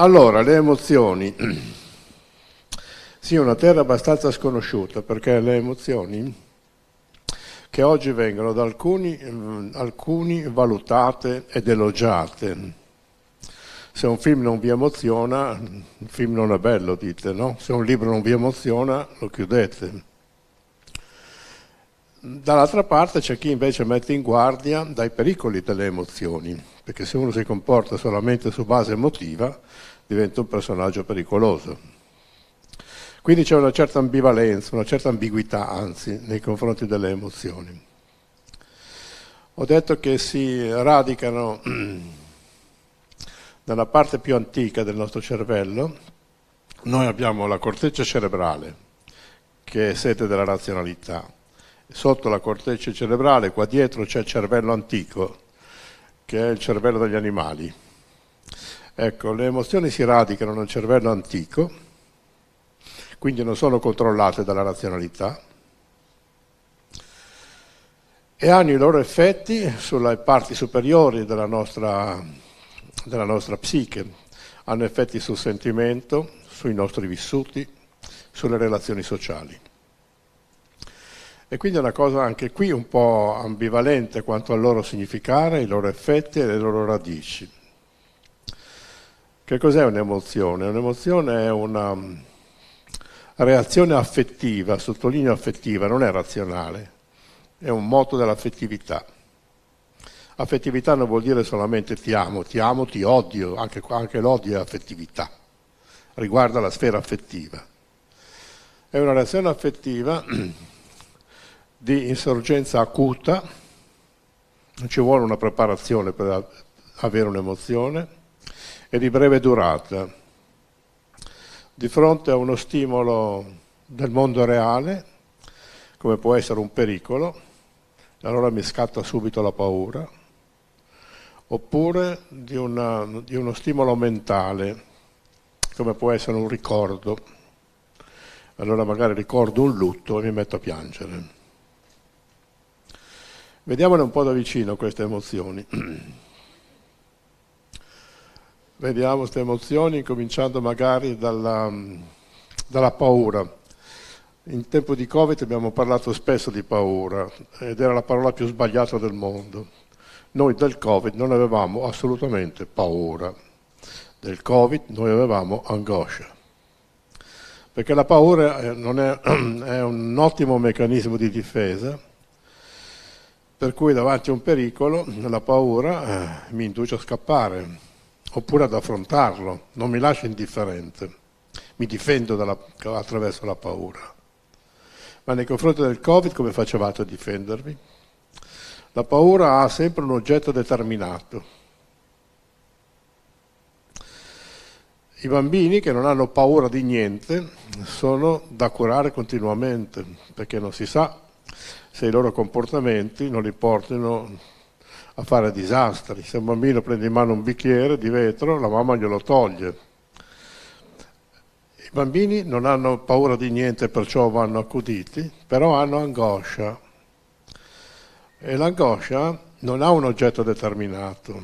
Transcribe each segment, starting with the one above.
Allora, le emozioni. Sì, una terra abbastanza sconosciuta perché le emozioni che oggi vengono da alcuni, mm, alcuni valutate ed elogiate. Se un film non vi emoziona, il film non è bello, dite, no? Se un libro non vi emoziona, lo chiudete. Dall'altra parte c'è chi invece mette in guardia dai pericoli delle emozioni, perché se uno si comporta solamente su base emotiva diventa un personaggio pericoloso. Quindi c'è una certa ambivalenza, una certa ambiguità anzi nei confronti delle emozioni. Ho detto che si radicano nella parte più antica del nostro cervello, noi abbiamo la corteccia cerebrale, che è sete della razionalità sotto la corteccia cerebrale, qua dietro c'è il cervello antico, che è il cervello degli animali. Ecco, le emozioni si radicano nel cervello antico, quindi non sono controllate dalla razionalità, e hanno i loro effetti sulle parti superiori della nostra, della nostra psiche, hanno effetti sul sentimento, sui nostri vissuti, sulle relazioni sociali. E quindi è una cosa anche qui un po' ambivalente quanto al loro significare, i loro effetti e le loro radici. Che cos'è un'emozione? Un'emozione è una mm, reazione affettiva, sottolineo affettiva, non è razionale, è un moto dell'affettività. Affettività non vuol dire solamente ti amo, ti amo, ti odio, anche, anche l'odio è affettività, riguarda la sfera affettiva. È una reazione affettiva di insorgenza acuta, non ci vuole una preparazione per avere un'emozione, e di breve durata. Di fronte a uno stimolo del mondo reale, come può essere un pericolo, allora mi scatta subito la paura, oppure di, una, di uno stimolo mentale, come può essere un ricordo, allora magari ricordo un lutto e mi metto a piangere. Vediamone un po' da vicino queste emozioni. Vediamo queste emozioni cominciando magari dalla, dalla, paura. In tempo di Covid abbiamo parlato spesso di paura ed era la parola più sbagliata del mondo. Noi del Covid non avevamo assolutamente paura. Del Covid noi avevamo angoscia. Perché la paura eh, è, è, è un ottimo meccanismo di difesa per cui davanti a un pericolo la paura eh, mi induce a scappare oppure ad affrontarlo, non mi lascia indifferente, mi difendo dalla, attraverso la paura. Ma nei confronti del Covid come facevate a difendervi? La paura ha sempre un oggetto determinato. I bambini che non hanno paura di niente sono da curare continuamente perché non si sa se i loro comportamenti non li portino a fare disastri. Se un bambino prende in mano un bicchiere di vetro, la mamma glielo toglie. I bambini non hanno paura di niente, perciò vanno accuditi, però hanno angoscia. E l'angoscia non ha un oggetto determinato.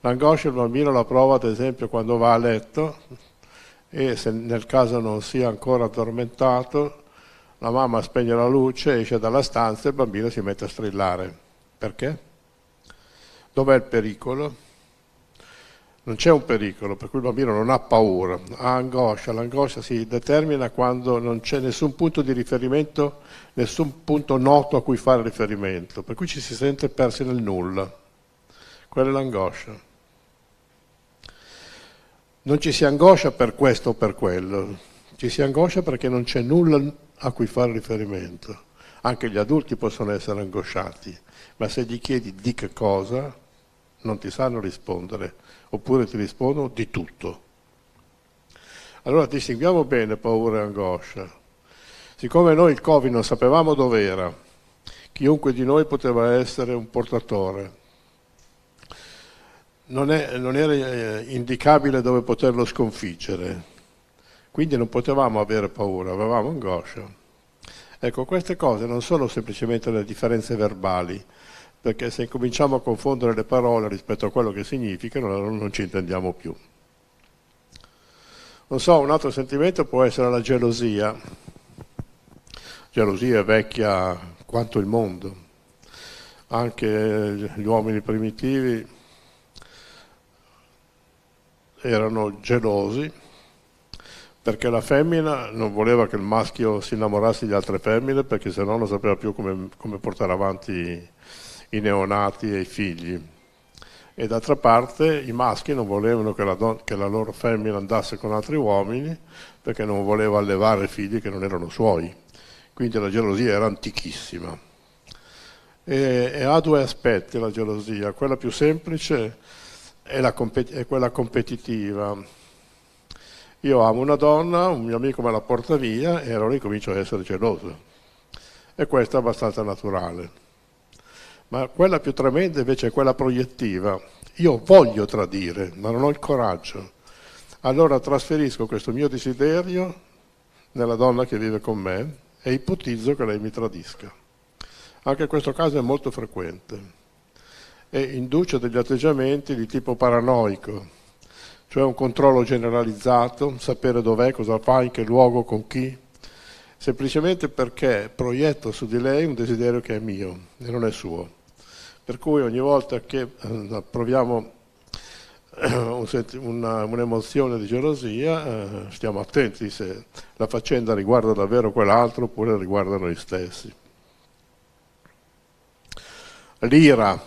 L'angoscia il bambino la prova ad esempio quando va a letto e se nel caso non sia ancora addormentato la mamma spegne la luce, esce dalla stanza e il bambino si mette a strillare. Perché? Dov'è il pericolo? Non c'è un pericolo, per cui il bambino non ha paura, ha angoscia. L'angoscia si determina quando non c'è nessun punto di riferimento, nessun punto noto a cui fare riferimento, per cui ci si sente persi nel nulla. Quella è l'angoscia. Non ci si angoscia per questo o per quello, ci si angoscia perché non c'è nulla a cui fare riferimento. Anche gli adulti possono essere angosciati, ma se gli chiedi di che cosa, non ti sanno rispondere, oppure ti rispondono di tutto. Allora distinguiamo bene paura e angoscia. Siccome noi il Covid non sapevamo dove era, chiunque di noi poteva essere un portatore, non, è, non era eh, indicabile dove poterlo sconfiggere quindi non potevamo avere paura, avevamo angoscia. Ecco, queste cose non sono semplicemente le differenze verbali, perché se cominciamo a confondere le parole rispetto a quello che significano, allora non ci intendiamo più. Non so, un altro sentimento può essere la gelosia. Gelosia è vecchia quanto il mondo. Anche gli uomini primitivi erano gelosi perché la femmina non voleva che il maschio si innamorasse di altre femmine perché sennò non sapeva più come, come portare avanti i neonati e i figli. E d'altra parte i maschi non volevano che la, che la loro femmina andasse con altri uomini perché non voleva allevare figli che non erano suoi. Quindi la gelosia era antichissima. E, e ha due aspetti la gelosia, quella più semplice è, è quella competitiva io amo una donna, un mio amico me la porta via e allora incomincio a essere geloso. E questo è abbastanza naturale. Ma quella più tremenda invece è quella proiettiva. Io voglio tradire, ma non ho il coraggio. Allora trasferisco questo mio desiderio nella donna che vive con me e ipotizzo che lei mi tradisca. Anche questo caso è molto frequente e induce degli atteggiamenti di tipo paranoico, cioè un controllo generalizzato, sapere dov'è, cosa fa, in che luogo, con chi, semplicemente perché proietto su di lei un desiderio che è mio e non è suo. Per cui ogni volta che eh, proviamo eh, un'emozione di gelosia, eh, stiamo attenti se la faccenda riguarda davvero quell'altro oppure riguarda noi stessi. L'ira,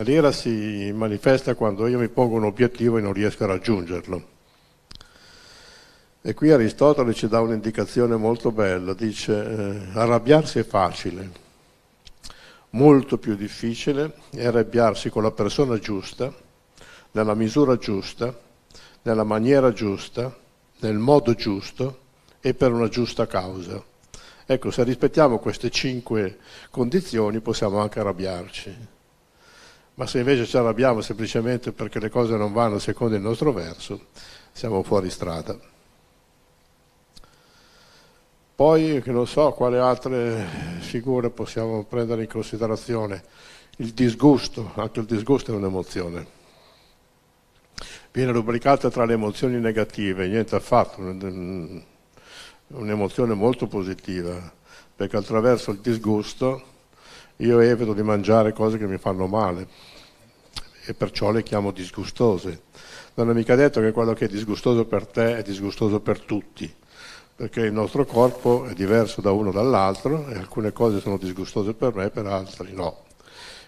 l'ira si manifesta quando io mi pongo un obiettivo e non riesco a raggiungerlo. E qui Aristotele ci dà un'indicazione molto bella, dice eh, arrabbiarsi è facile, molto più difficile è arrabbiarsi con la persona giusta, nella misura giusta, nella maniera giusta, nel modo giusto e per una giusta causa. Ecco, se rispettiamo queste cinque condizioni possiamo anche arrabbiarci ma se invece ci arrabbiamo semplicemente perché le cose non vanno secondo il nostro verso, siamo fuori strada. Poi, non so quale altre figure possiamo prendere in considerazione, il disgusto, anche il disgusto è un'emozione. Viene rubricata tra le emozioni negative, niente affatto, un'emozione molto positiva, perché attraverso il disgusto io evito di mangiare cose che mi fanno male e perciò le chiamo disgustose. Non è mica detto che quello che è disgustoso per te è disgustoso per tutti, perché il nostro corpo è diverso da uno dall'altro e alcune cose sono disgustose per me, per altri no.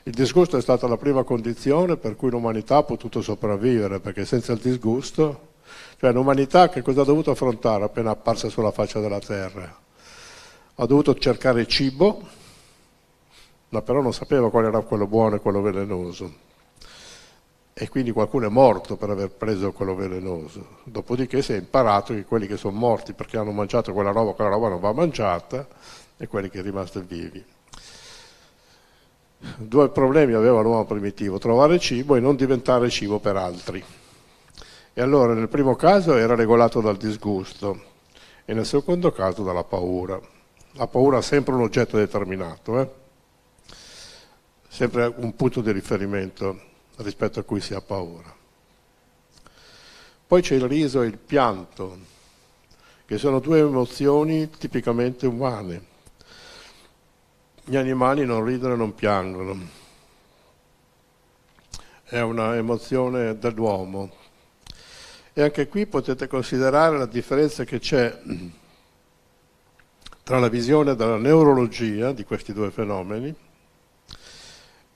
Il disgusto è stata la prima condizione per cui l'umanità ha potuto sopravvivere, perché senza il disgusto, cioè l'umanità che cosa ha dovuto affrontare appena apparsa sulla faccia della terra? Ha dovuto cercare cibo, ma però non sapeva qual era quello buono e quello velenoso. E quindi qualcuno è morto per aver preso quello velenoso. Dopodiché si è imparato che quelli che sono morti perché hanno mangiato quella roba, quella roba non va mangiata, e quelli che sono rimasti vivi. Due problemi aveva l'uomo primitivo, trovare cibo e non diventare cibo per altri. E allora nel primo caso era regolato dal disgusto e nel secondo caso dalla paura. La paura è sempre un oggetto determinato. Eh? sempre un punto di riferimento rispetto a cui si ha paura. Poi c'è il riso e il pianto, che sono due emozioni tipicamente umane. Gli animali non ridono e non piangono. È un'emozione dell'uomo. E anche qui potete considerare la differenza che c'è tra la visione della neurologia di questi due fenomeni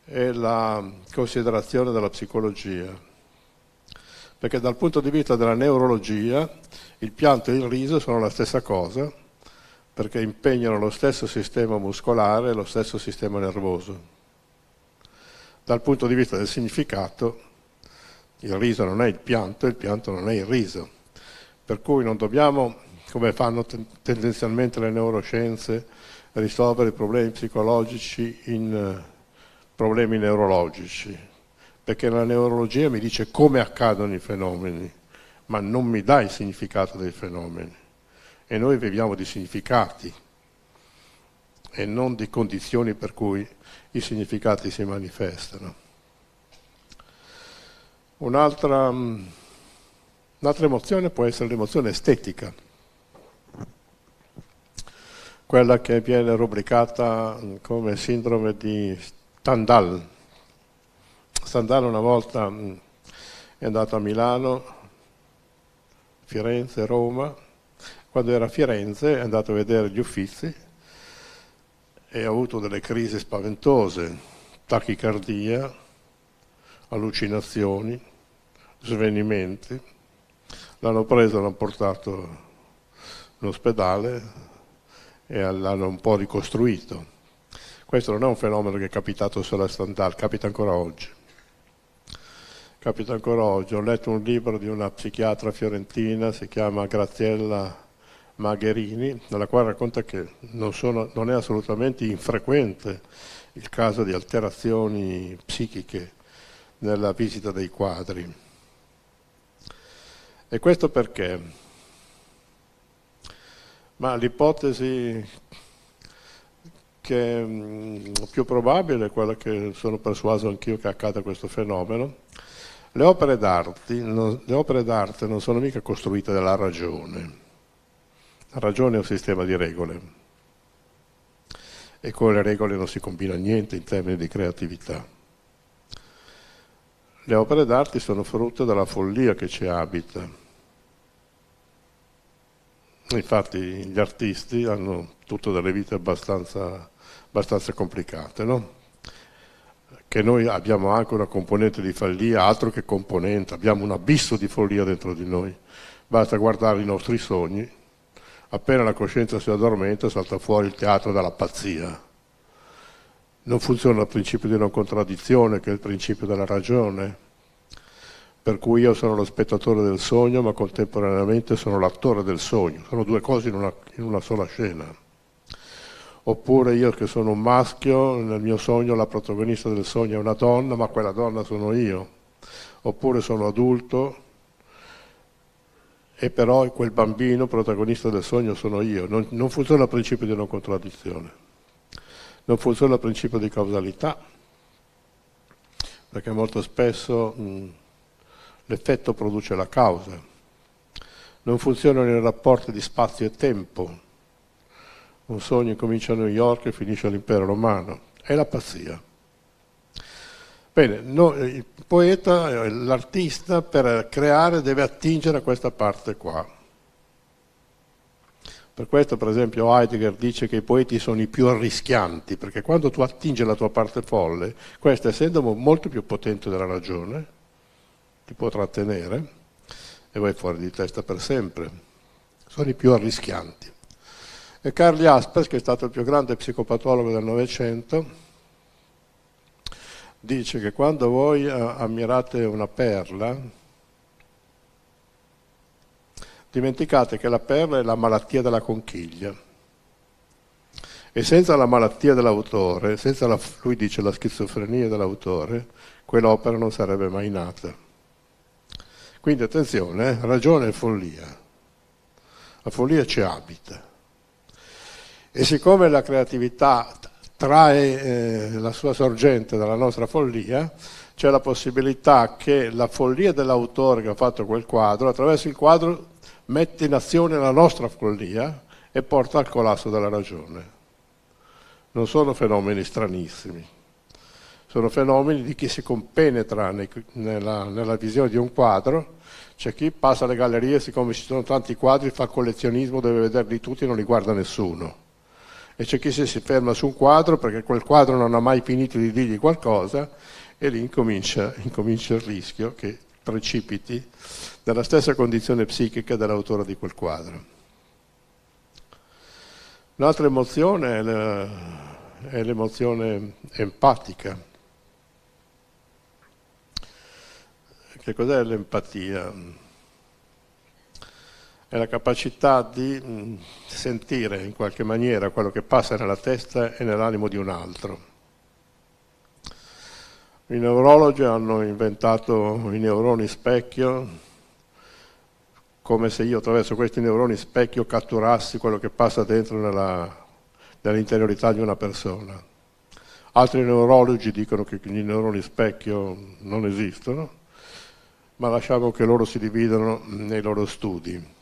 è la considerazione della psicologia, perché dal punto di vista della neurologia il pianto e il riso sono la stessa cosa, perché impegnano lo stesso sistema muscolare e lo stesso sistema nervoso. Dal punto di vista del significato, il riso non è il pianto e il pianto non è il riso, per cui non dobbiamo, come fanno tendenzialmente le neuroscienze, risolvere i problemi psicologici in problemi neurologici, perché la neurologia mi dice come accadono i fenomeni, ma non mi dà il significato dei fenomeni. E noi viviamo di significati e non di condizioni per cui i significati si manifestano. Un'altra, mm, un'altra emozione può essere l'emozione estetica, quella che viene rubricata come sindrome di Stendhal. Stendhal una volta mm, è andato a Milano, Firenze, Roma. Quando era a Firenze è andato a vedere gli uffizi e ha avuto delle crisi spaventose, tachicardia, allucinazioni, svenimenti. L'hanno preso, l'hanno portato in ospedale e l'hanno un po' ricostruito questo non è un fenomeno che è capitato solo a Stendhal, capita ancora oggi. Capita ancora oggi. Ho letto un libro di una psichiatra fiorentina, si chiama Graziella Magherini, nella quale racconta che non, sono, non è assolutamente infrequente il caso di alterazioni psichiche nella visita dei quadri. E questo perché? Ma l'ipotesi che mh, mm, più probabile è quello che sono persuaso anch'io che accada questo fenomeno. Le opere, non, le opere d'arte non sono mica costruite dalla ragione. La ragione è un sistema di regole e con le regole non si combina niente in termini di creatività. Le opere d'arte sono frutto della follia che ci abita. Infatti gli artisti hanno tutte delle vite abbastanza abbastanza complicate, no? che noi abbiamo anche una componente di follia, altro che componente, abbiamo un abisso di follia dentro di noi. Basta guardare i nostri sogni, appena la coscienza si addormenta salta fuori il teatro dalla pazzia. Non funziona il principio di non contraddizione, che è il principio della ragione, per cui io sono lo spettatore del sogno, ma contemporaneamente sono l'attore del sogno. Sono due cose in una, in una sola scena oppure io che sono un maschio, nel mio sogno la protagonista del sogno è una donna, ma quella donna sono io, oppure sono adulto e però quel bambino protagonista del sogno sono io. Non, non funziona il principio di non contraddizione, non funziona il principio di causalità, perché molto spesso mh, l'effetto produce la causa. Non funzionano i rapporti di spazio e tempo un sogno comincia a New York e finisce all'impero romano, è la pazzia. Bene, no, il poeta, l'artista per creare deve attingere a questa parte qua. Per questo per esempio Heidegger dice che i poeti sono i più arrischianti, perché quando tu attingi la tua parte folle, questa essendo molto più potente della ragione, ti può trattenere e vai fuori di testa per sempre. Sono i più arrischianti e Karl Jaspers, che è stato il più grande psicopatologo del Novecento, dice che quando voi eh, ammirate una perla, dimenticate che la perla è la malattia della conchiglia. E senza la malattia dell'autore, senza la, lui dice la schizofrenia dell'autore, quell'opera non sarebbe mai nata. Quindi attenzione, eh, ragione e follia. La follia ci abita e siccome la creatività trae eh, la sua sorgente dalla nostra follia, c'è la possibilità che la follia dell'autore che ha fatto quel quadro, attraverso il quadro, mette in azione la nostra follia e porta al collasso della ragione. Non sono fenomeni stranissimi, sono fenomeni di chi si compenetra nella, nella visione di un quadro c'è chi passa alle gallerie, siccome ci sono tanti quadri, fa collezionismo, deve vederli tutti e non li guarda nessuno e c'è chi si ferma su un quadro perché quel quadro non ha mai finito di dirgli qualcosa e lì incomincia, incomincia il rischio che precipiti nella stessa condizione psichica dell'autore di quel quadro. Un'altra emozione è l'emozione empatica. Che cos'è l'empatia? è la capacità di mm, sentire in qualche maniera quello che passa nella testa e nell'animo di un altro. I neurologi hanno inventato i neuroni specchio, come se io attraverso questi neuroni specchio catturassi quello che passa dentro nell'interiorità di una persona. Altri neurologi dicono che i neuroni specchio non esistono, ma lasciamo che loro si dividano nei loro studi.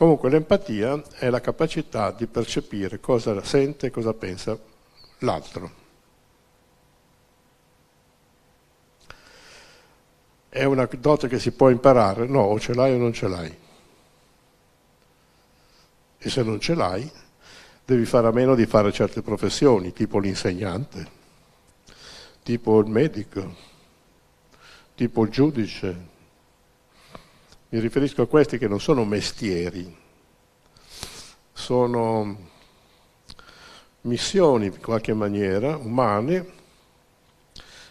Comunque l'empatia è la capacità di percepire cosa sente e cosa pensa l'altro. È una dote che si può imparare? No, o ce l'hai o non ce l'hai. E se non ce l'hai, devi fare a meno di fare certe professioni, tipo l'insegnante, tipo il medico, tipo il giudice, mi riferisco a questi che non sono mestieri, sono missioni in qualche maniera umane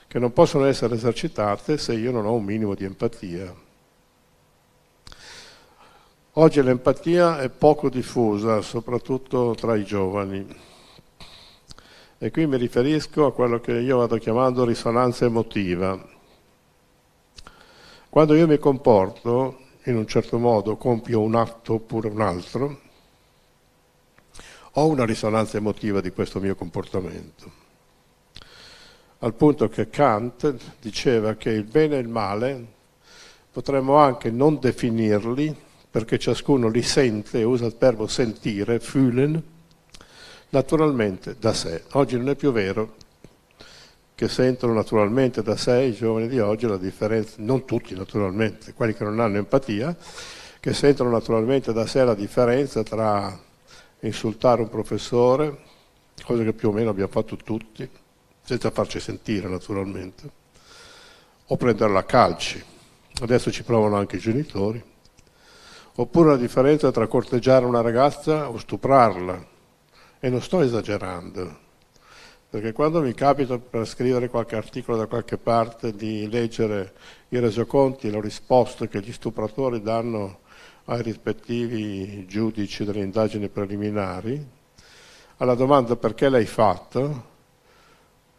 che non possono essere esercitate se io non ho un minimo di empatia. Oggi l'empatia è poco diffusa, soprattutto tra i giovani. E qui mi riferisco a quello che io vado chiamando risonanza emotiva. Quando io mi comporto in un certo modo, compio un atto oppure un altro, ho una risonanza emotiva di questo mio comportamento. Al punto che Kant diceva che il bene e il male potremmo anche non definirli perché ciascuno li sente, usa il verbo sentire, fühlen, naturalmente da sé. Oggi non è più vero, che sentono naturalmente da sé i giovani di oggi la differenza, non tutti naturalmente, quelli che non hanno empatia, che sentono naturalmente da sé la differenza tra insultare un professore, cosa che più o meno abbiamo fatto tutti, senza farci sentire naturalmente, o prenderla a calci, adesso ci provano anche i genitori, oppure la differenza tra corteggiare una ragazza o stuprarla, e non sto esagerando, perché quando mi capita per scrivere qualche articolo da qualche parte di leggere i resoconti, le risposte che gli stupratori danno ai rispettivi giudici delle indagini preliminari, alla domanda perché l'hai fatto,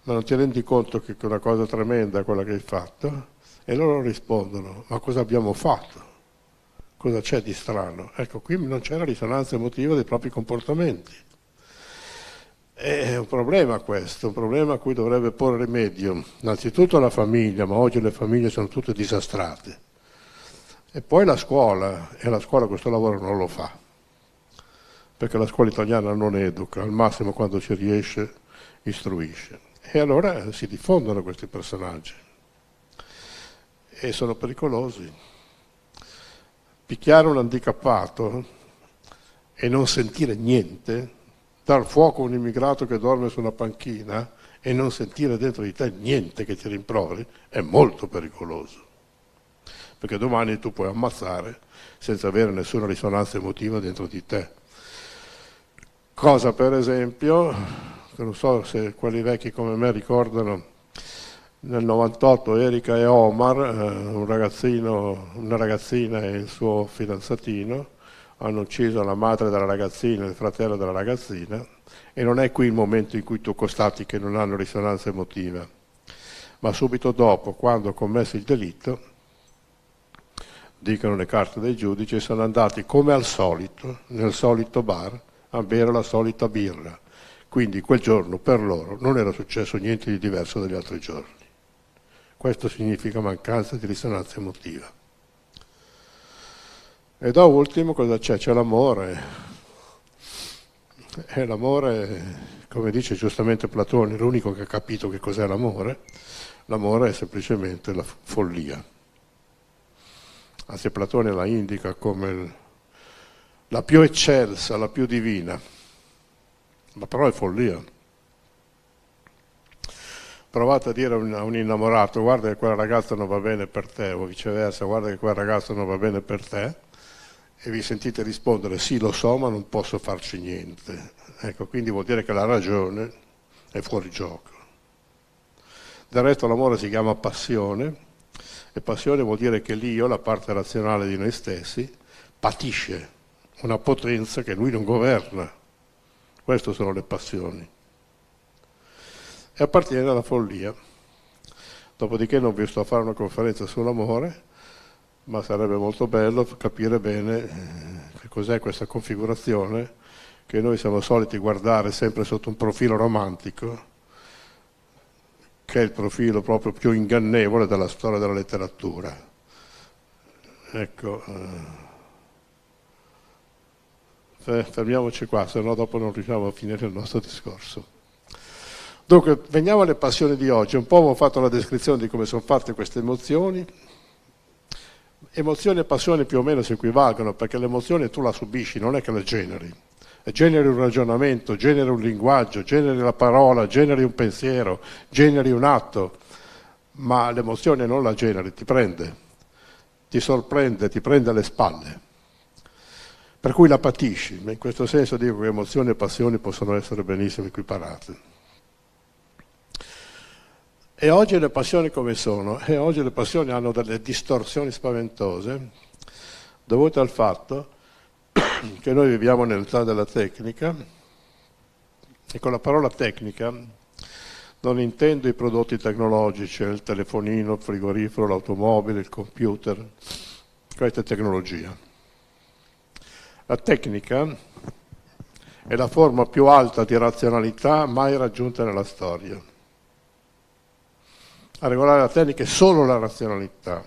ma non ti rendi conto che è una cosa tremenda quella che hai fatto, e loro rispondono, ma cosa abbiamo fatto? Cosa c'è di strano? Ecco, qui non c'è la risonanza emotiva dei propri comportamenti. È un problema questo, un problema a cui dovrebbe porre rimedio. Innanzitutto la famiglia, ma oggi le famiglie sono tutte disastrate. E poi la scuola, e la scuola questo lavoro non lo fa, perché la scuola italiana non educa, al massimo quando ci riesce istruisce. E allora si diffondono questi personaggi e sono pericolosi. Picchiare un handicappato e non sentire niente dar fuoco a un immigrato che dorme su una panchina e non sentire dentro di te niente che ti rimproveri è molto pericoloso. Perché domani tu puoi ammazzare senza avere nessuna risonanza emotiva dentro di te. Cosa per esempio, che non so se quelli vecchi come me ricordano, nel 98 Erika e Omar, eh, un ragazzino, una ragazzina e il suo fidanzatino, hanno ucciso la madre della ragazzina, il fratello della ragazzina, e non è qui il momento in cui tu constati che non hanno risonanza emotiva, ma subito dopo, quando ho commesso il delitto, dicono le carte dei giudici, sono andati come al solito, nel solito bar, a bere la solita birra. Quindi quel giorno per loro non era successo niente di diverso dagli altri giorni. Questo significa mancanza di risonanza emotiva. E da ultimo cosa c'è? C'è l'amore. E l'amore, come dice giustamente Platone, l'unico che ha capito che cos'è l'amore, l'amore è semplicemente la follia. Anzi Platone la indica come la più eccelsa, la più divina. Ma però è follia. Provate a dire a un, innamorato, guarda che quella ragazza non va bene per te, o viceversa, guarda che quella ragazza non va bene per te e vi sentite rispondere sì lo so ma non posso farci niente. Ecco, quindi vuol dire che la ragione è fuori gioco. Del resto l'amore si chiama passione e passione vuol dire che l'io, la parte razionale di noi stessi, patisce una potenza che lui non governa. Queste sono le passioni. E appartiene alla follia. Dopodiché non vi sto a fare una conferenza sull'amore, ma sarebbe molto bello capire bene eh, che cos'è questa configurazione che noi siamo soliti guardare sempre sotto un profilo romantico, che è il profilo proprio più ingannevole della storia della letteratura. Ecco, eh, fermiamoci qua, se no dopo non riusciamo a finire il nostro discorso. Dunque, veniamo alle passioni di oggi, un po' ho fatto la descrizione di come sono fatte queste emozioni, emozione e passione più o meno si equivalgono perché l'emozione tu la subisci, non è che la generi. Generi un ragionamento, generi un linguaggio, generi la parola, generi un pensiero, generi un atto, ma l'emozione non la generi, ti prende, ti sorprende, ti prende alle spalle. Per cui la patisci, ma in questo senso dico che emozione e passione possono essere benissimo equiparate. E oggi le passioni come sono? E oggi le passioni hanno delle distorsioni spaventose dovute al fatto che noi viviamo nell'età della tecnica e con la parola tecnica non intendo i prodotti tecnologici, il telefonino, il frigorifero, l'automobile, il computer, questa è tecnologia. La tecnica è la forma più alta di razionalità mai raggiunta nella storia a regolare la tecnica è solo la razionalità.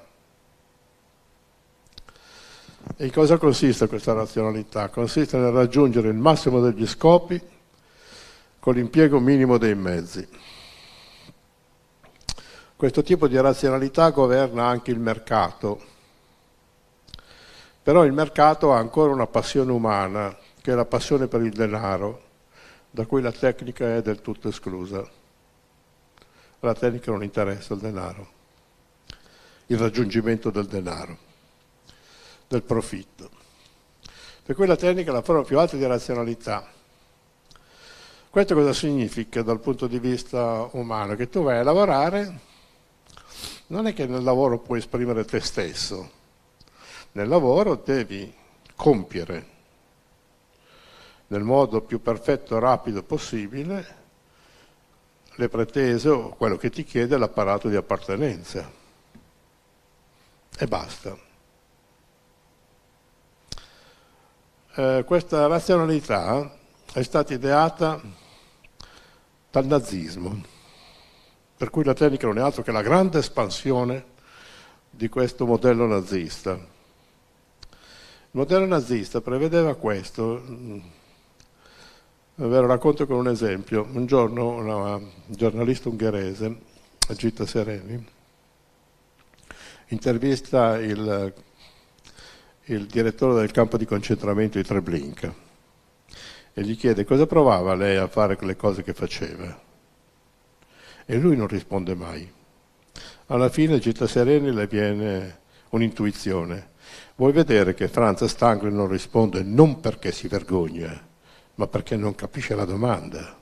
E in cosa consiste questa razionalità? Consiste nel raggiungere il massimo degli scopi con l'impiego minimo dei mezzi. Questo tipo di razionalità governa anche il mercato, però il mercato ha ancora una passione umana, che è la passione per il denaro, da cui la tecnica è del tutto esclusa alla tecnica non interessa il denaro, il raggiungimento del denaro, del profitto. Per cui la tecnica è la forma più alta di razionalità. Questo cosa significa dal punto di vista umano? Che tu vai a lavorare, non è che nel lavoro puoi esprimere te stesso, nel lavoro devi compiere nel modo più perfetto e rapido possibile le pretese o quello che ti chiede l'apparato di appartenenza. E basta. Eh, questa razionalità è stata ideata dal nazismo, per cui la tecnica non è altro che la grande espansione di questo modello nazista. Il modello nazista prevedeva questo, Ve lo racconto con un esempio. Un giorno un giornalista ungherese, Gita Sereni, intervista il, il, direttore del campo di concentramento di Treblinka e gli chiede cosa provava lei a fare le cose che faceva. E lui non risponde mai. Alla fine Gita Sereni le viene un'intuizione. Vuoi vedere che Franz Stangl non risponde non perché si vergogna, ma perché non capisce la domanda.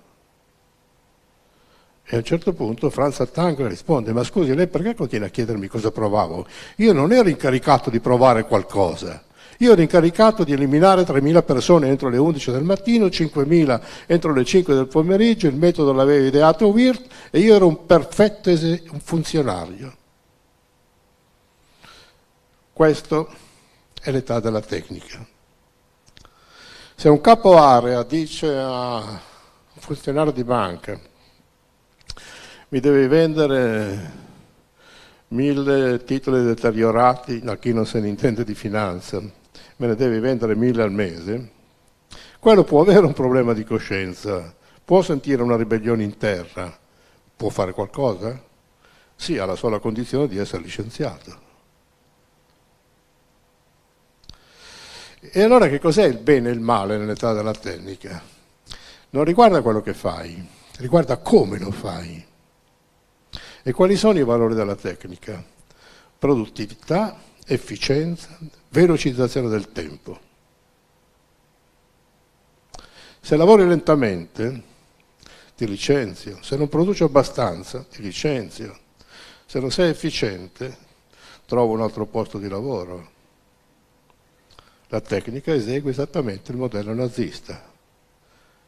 E a un certo punto Franz Attangler risponde, ma scusi, lei perché continua a chiedermi cosa provavo? Io non ero incaricato di provare qualcosa. Io ero incaricato di eliminare 3.000 persone entro le 11 del mattino, 5.000 entro le 5 del pomeriggio, il metodo l'aveva ideato Wirt e io ero un perfetto funzionario. Questo è l'età della tecnica. Se un capo area dice a un funzionario di banca mi devi vendere mille titoli deteriorati da chi non se ne intende di finanza, me ne devi vendere mille al mese, quello può avere un problema di coscienza, può sentire una ribellione in terra, può fare qualcosa? Sì, alla sola condizione di essere licenziato. E allora che cos'è il bene e il male nell'età della tecnica? Non riguarda quello che fai, riguarda come lo fai. E quali sono i valori della tecnica? Produttività, efficienza, velocizzazione del tempo. Se lavori lentamente, ti licenzio. Se non produci abbastanza, ti licenzio. Se non sei efficiente, trovo un altro posto di lavoro la tecnica esegue esattamente il modello nazista,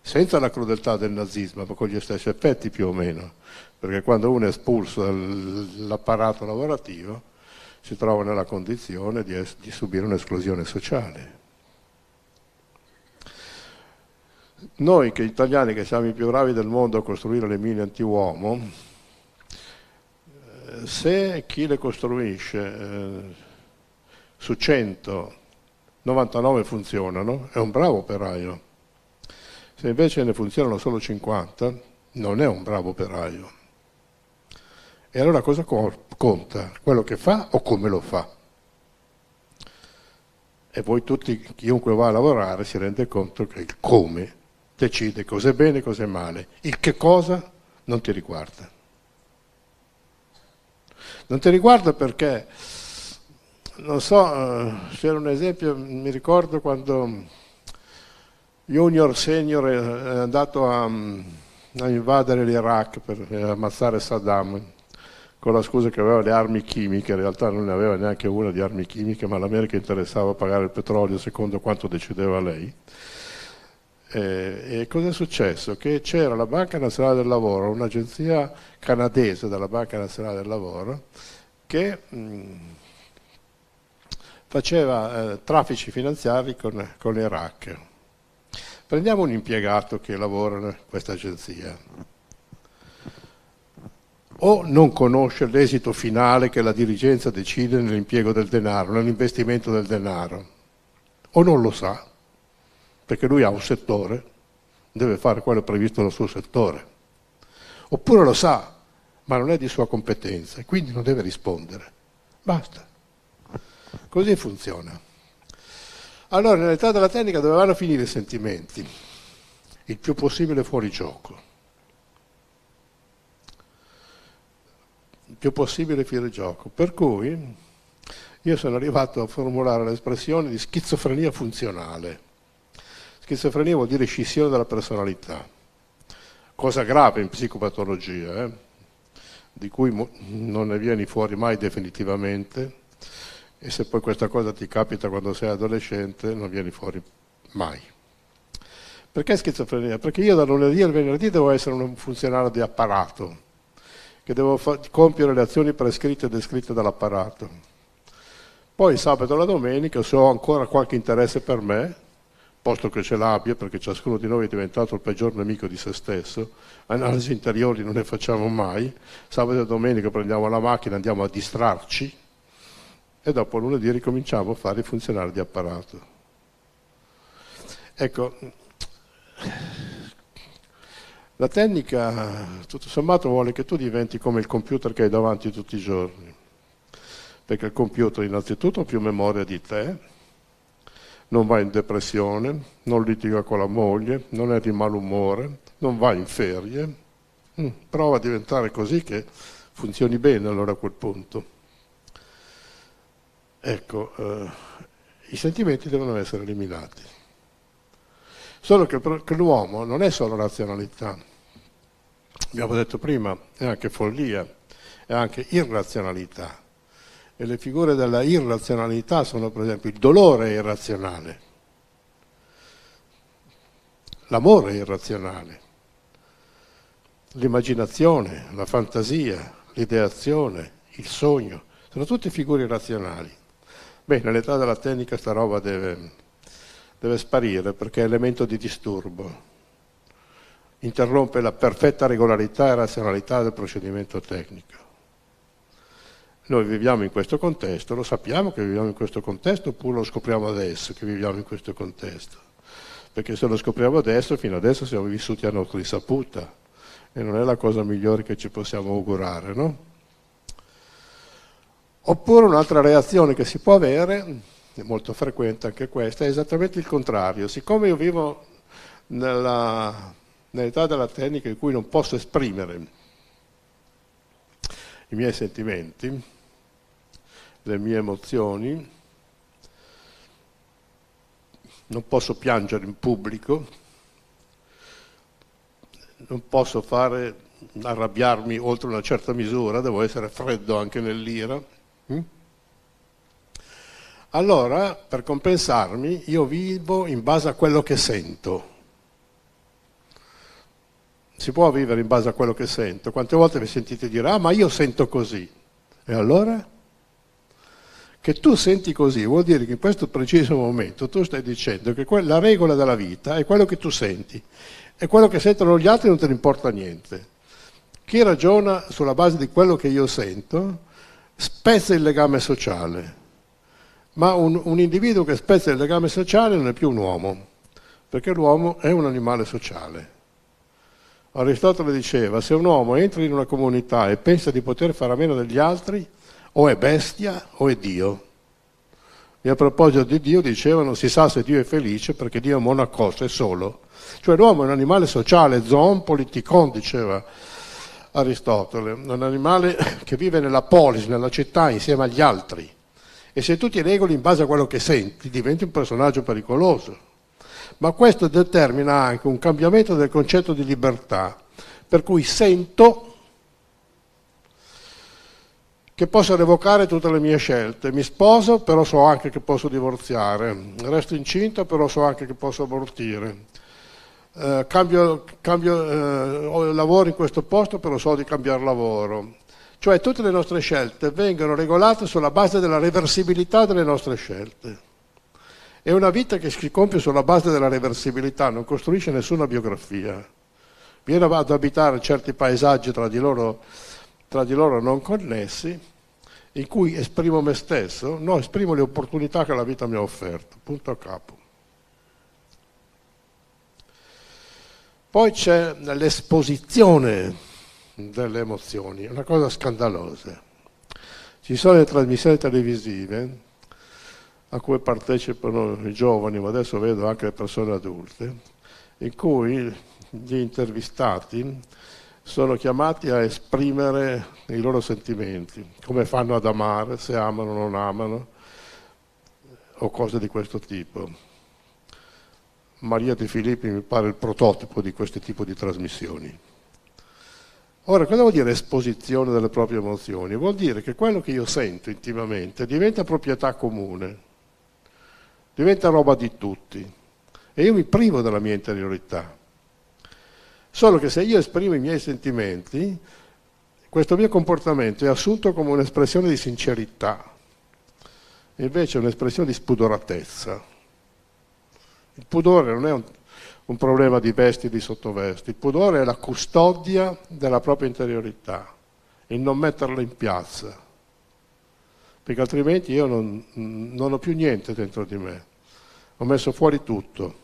senza la crudeltà del nazismo, ma con gli stessi effetti più o meno, perché quando uno è espulso dall'apparato lavorativo si trova nella condizione di, di subire un'esclusione sociale. Noi che italiani che siamo i più bravi del mondo a costruire le mine anti-uomo, eh, se chi le costruisce eh, su 100 99 funzionano, è un bravo operaio. Se invece ne funzionano solo 50, non è un bravo operaio. E allora cosa conta? Quello che fa o come lo fa? E poi tutti, chiunque va a lavorare, si rende conto che il come decide cosa è bene e cosa è male. Il che cosa non ti riguarda. Non ti riguarda perché non so c'era eh, un esempio, mi ricordo quando Junior Senior è andato a, mm, a invadere l'Iraq per eh, ammazzare Saddam con la scusa che aveva le armi chimiche, in realtà non ne aveva neanche una di armi chimiche, ma l'America interessava pagare il petrolio secondo quanto decideva lei. E, e cosa è successo? Che c'era la Banca Nazionale del Lavoro, un'agenzia canadese della Banca Nazionale del Lavoro, che mh, mm, faceva eh, traffici finanziari con, con l'Iraq. Prendiamo un impiegato che lavora in questa agenzia. O non conosce l'esito finale che la dirigenza decide nell'impiego del denaro, nell'investimento del denaro, o non lo sa, perché lui ha un settore, deve fare quello previsto nel suo settore. Oppure lo sa, ma non è di sua competenza, e quindi non deve rispondere. Basta. Così funziona. Allora, nell'età della tecnica dove vanno a finire i sentimenti? Il più possibile fuori gioco. Il più possibile fuori gioco. Per cui io sono arrivato a formulare l'espressione di schizofrenia funzionale. Schizofrenia vuol dire scissione della personalità, cosa grave in psicopatologia, eh? di cui non ne vieni fuori mai definitivamente, e se poi questa cosa ti capita quando sei adolescente non vieni fuori mai. Perché schizofrenia? Perché io da lunedì al venerdì devo essere un funzionario di apparato, che devo compiere le azioni prescritte e descritte dall'apparato. Poi sabato e la domenica, se ho ancora qualche interesse per me, posto che ce l'abbia, perché ciascuno di noi è diventato il peggior nemico di se stesso, analisi interiori non ne facciamo mai, sabato e domenica prendiamo la macchina, e andiamo a distrarci, e dopo lunedì ricominciavo a fare i funzionari di apparato. Ecco, la tecnica tutto sommato vuole che tu diventi come il computer che hai davanti tutti i giorni, perché il computer innanzitutto ha più memoria di te, non va in depressione, non litiga con la moglie, non è di malumore, non va in ferie. Mm, prova a diventare così che funzioni bene allora a quel punto. Ecco, eh, i sentimenti devono essere eliminati. Solo che, che l'uomo non è solo razionalità, abbiamo detto prima, è anche follia, è anche irrazionalità. E le figure della irrazionalità sono per esempio il dolore irrazionale, l'amore irrazionale, l'immaginazione, la fantasia, l'ideazione, il sogno, sono tutte figure irrazionali. Beh, nell'età della tecnica sta roba deve, deve sparire perché è elemento di disturbo. Interrompe la perfetta regolarità e razionalità del procedimento tecnico. Noi viviamo in questo contesto, lo sappiamo che viviamo in questo contesto oppure lo scopriamo adesso che viviamo in questo contesto? Perché se lo scopriamo adesso, fino adesso siamo vissuti a nostra risaputa e non è la cosa migliore che ci possiamo augurare, no? Oppure un'altra reazione che si può avere, è molto frequente anche questa, è esattamente il contrario. Siccome io vivo nell'età della tecnica in cui non posso esprimere i miei sentimenti, le mie emozioni, non posso piangere in pubblico, non posso fare, arrabbiarmi oltre una certa misura, devo essere freddo anche nell'ira allora, per compensarmi, io vivo in base a quello che sento. Si può vivere in base a quello che sento. Quante volte mi sentite dire, ah ma io sento così. E allora? Che tu senti così vuol dire che in questo preciso momento tu stai dicendo che la regola della vita è quello che tu senti e quello che sentono gli altri non te ne importa niente. Chi ragiona sulla base di quello che io sento spezza il legame sociale ma un, un individuo che spezza il legame sociale non è più un uomo, perché l'uomo è un animale sociale. Aristotele diceva, se un uomo entra in una comunità e pensa di poter fare a meno degli altri, o è bestia o è Dio. E a proposito di Dio dicevano, si sa se Dio è felice perché Dio è monacoso, è solo. Cioè l'uomo è un animale sociale, zoon politikon, diceva Aristotele, un animale che vive nella polis, nella città, insieme agli altri. E se tu ti regoli in base a quello che senti, diventi un personaggio pericoloso. Ma questo determina anche un cambiamento del concetto di libertà, per cui sento che posso revocare tutte le mie scelte. Mi sposo, però so anche che posso divorziare. Resto incinta, però so anche che posso abortire. Eh, cambio, cambio eh, lavoro in questo posto, però so di cambiare lavoro. Cioè tutte le nostre scelte vengono regolate sulla base della reversibilità delle nostre scelte. È una vita che si compie sulla base della reversibilità non costruisce nessuna biografia. Viene ad abitare certi paesaggi tra di loro, tra di loro non connessi, in cui esprimo me stesso, no, esprimo le opportunità che la vita mi ha offerto, punto a capo. Poi c'è l'esposizione delle emozioni, una cosa scandalosa. Ci sono le trasmissioni televisive a cui partecipano i giovani, ma adesso vedo anche le persone adulte, in cui gli intervistati sono chiamati a esprimere i loro sentimenti, come fanno ad amare, se amano o non amano, o cose di questo tipo. Maria De Filippi mi pare il prototipo di questo tipo di trasmissioni. Ora, cosa vuol dire esposizione delle proprie emozioni? Vuol dire che quello che io sento intimamente diventa proprietà comune, diventa roba di tutti e io mi privo della mia interiorità. Solo che se io esprimo i miei sentimenti, questo mio comportamento è assunto come un'espressione di sincerità, invece è un'espressione di spudoratezza. Il pudore non è un un problema di vesti e di sottovesti, il pudore è la custodia della propria interiorità, il non metterla in piazza, perché altrimenti io non, non ho più niente dentro di me, ho messo fuori tutto.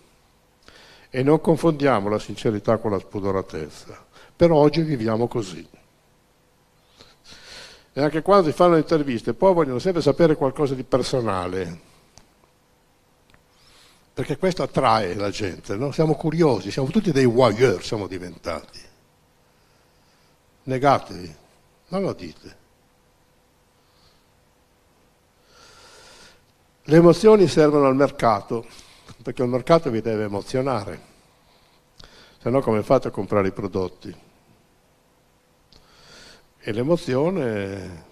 E non confondiamo la sincerità con la spudoratezza, però oggi viviamo così. E anche quando si fanno interviste, poi vogliono sempre sapere qualcosa di personale, perché questo attrae la gente, no? siamo curiosi, siamo tutti dei warrior, siamo diventati. Negatevi, non lo dite. Le emozioni servono al mercato, perché il mercato vi deve emozionare, se no come fate a comprare i prodotti? E l'emozione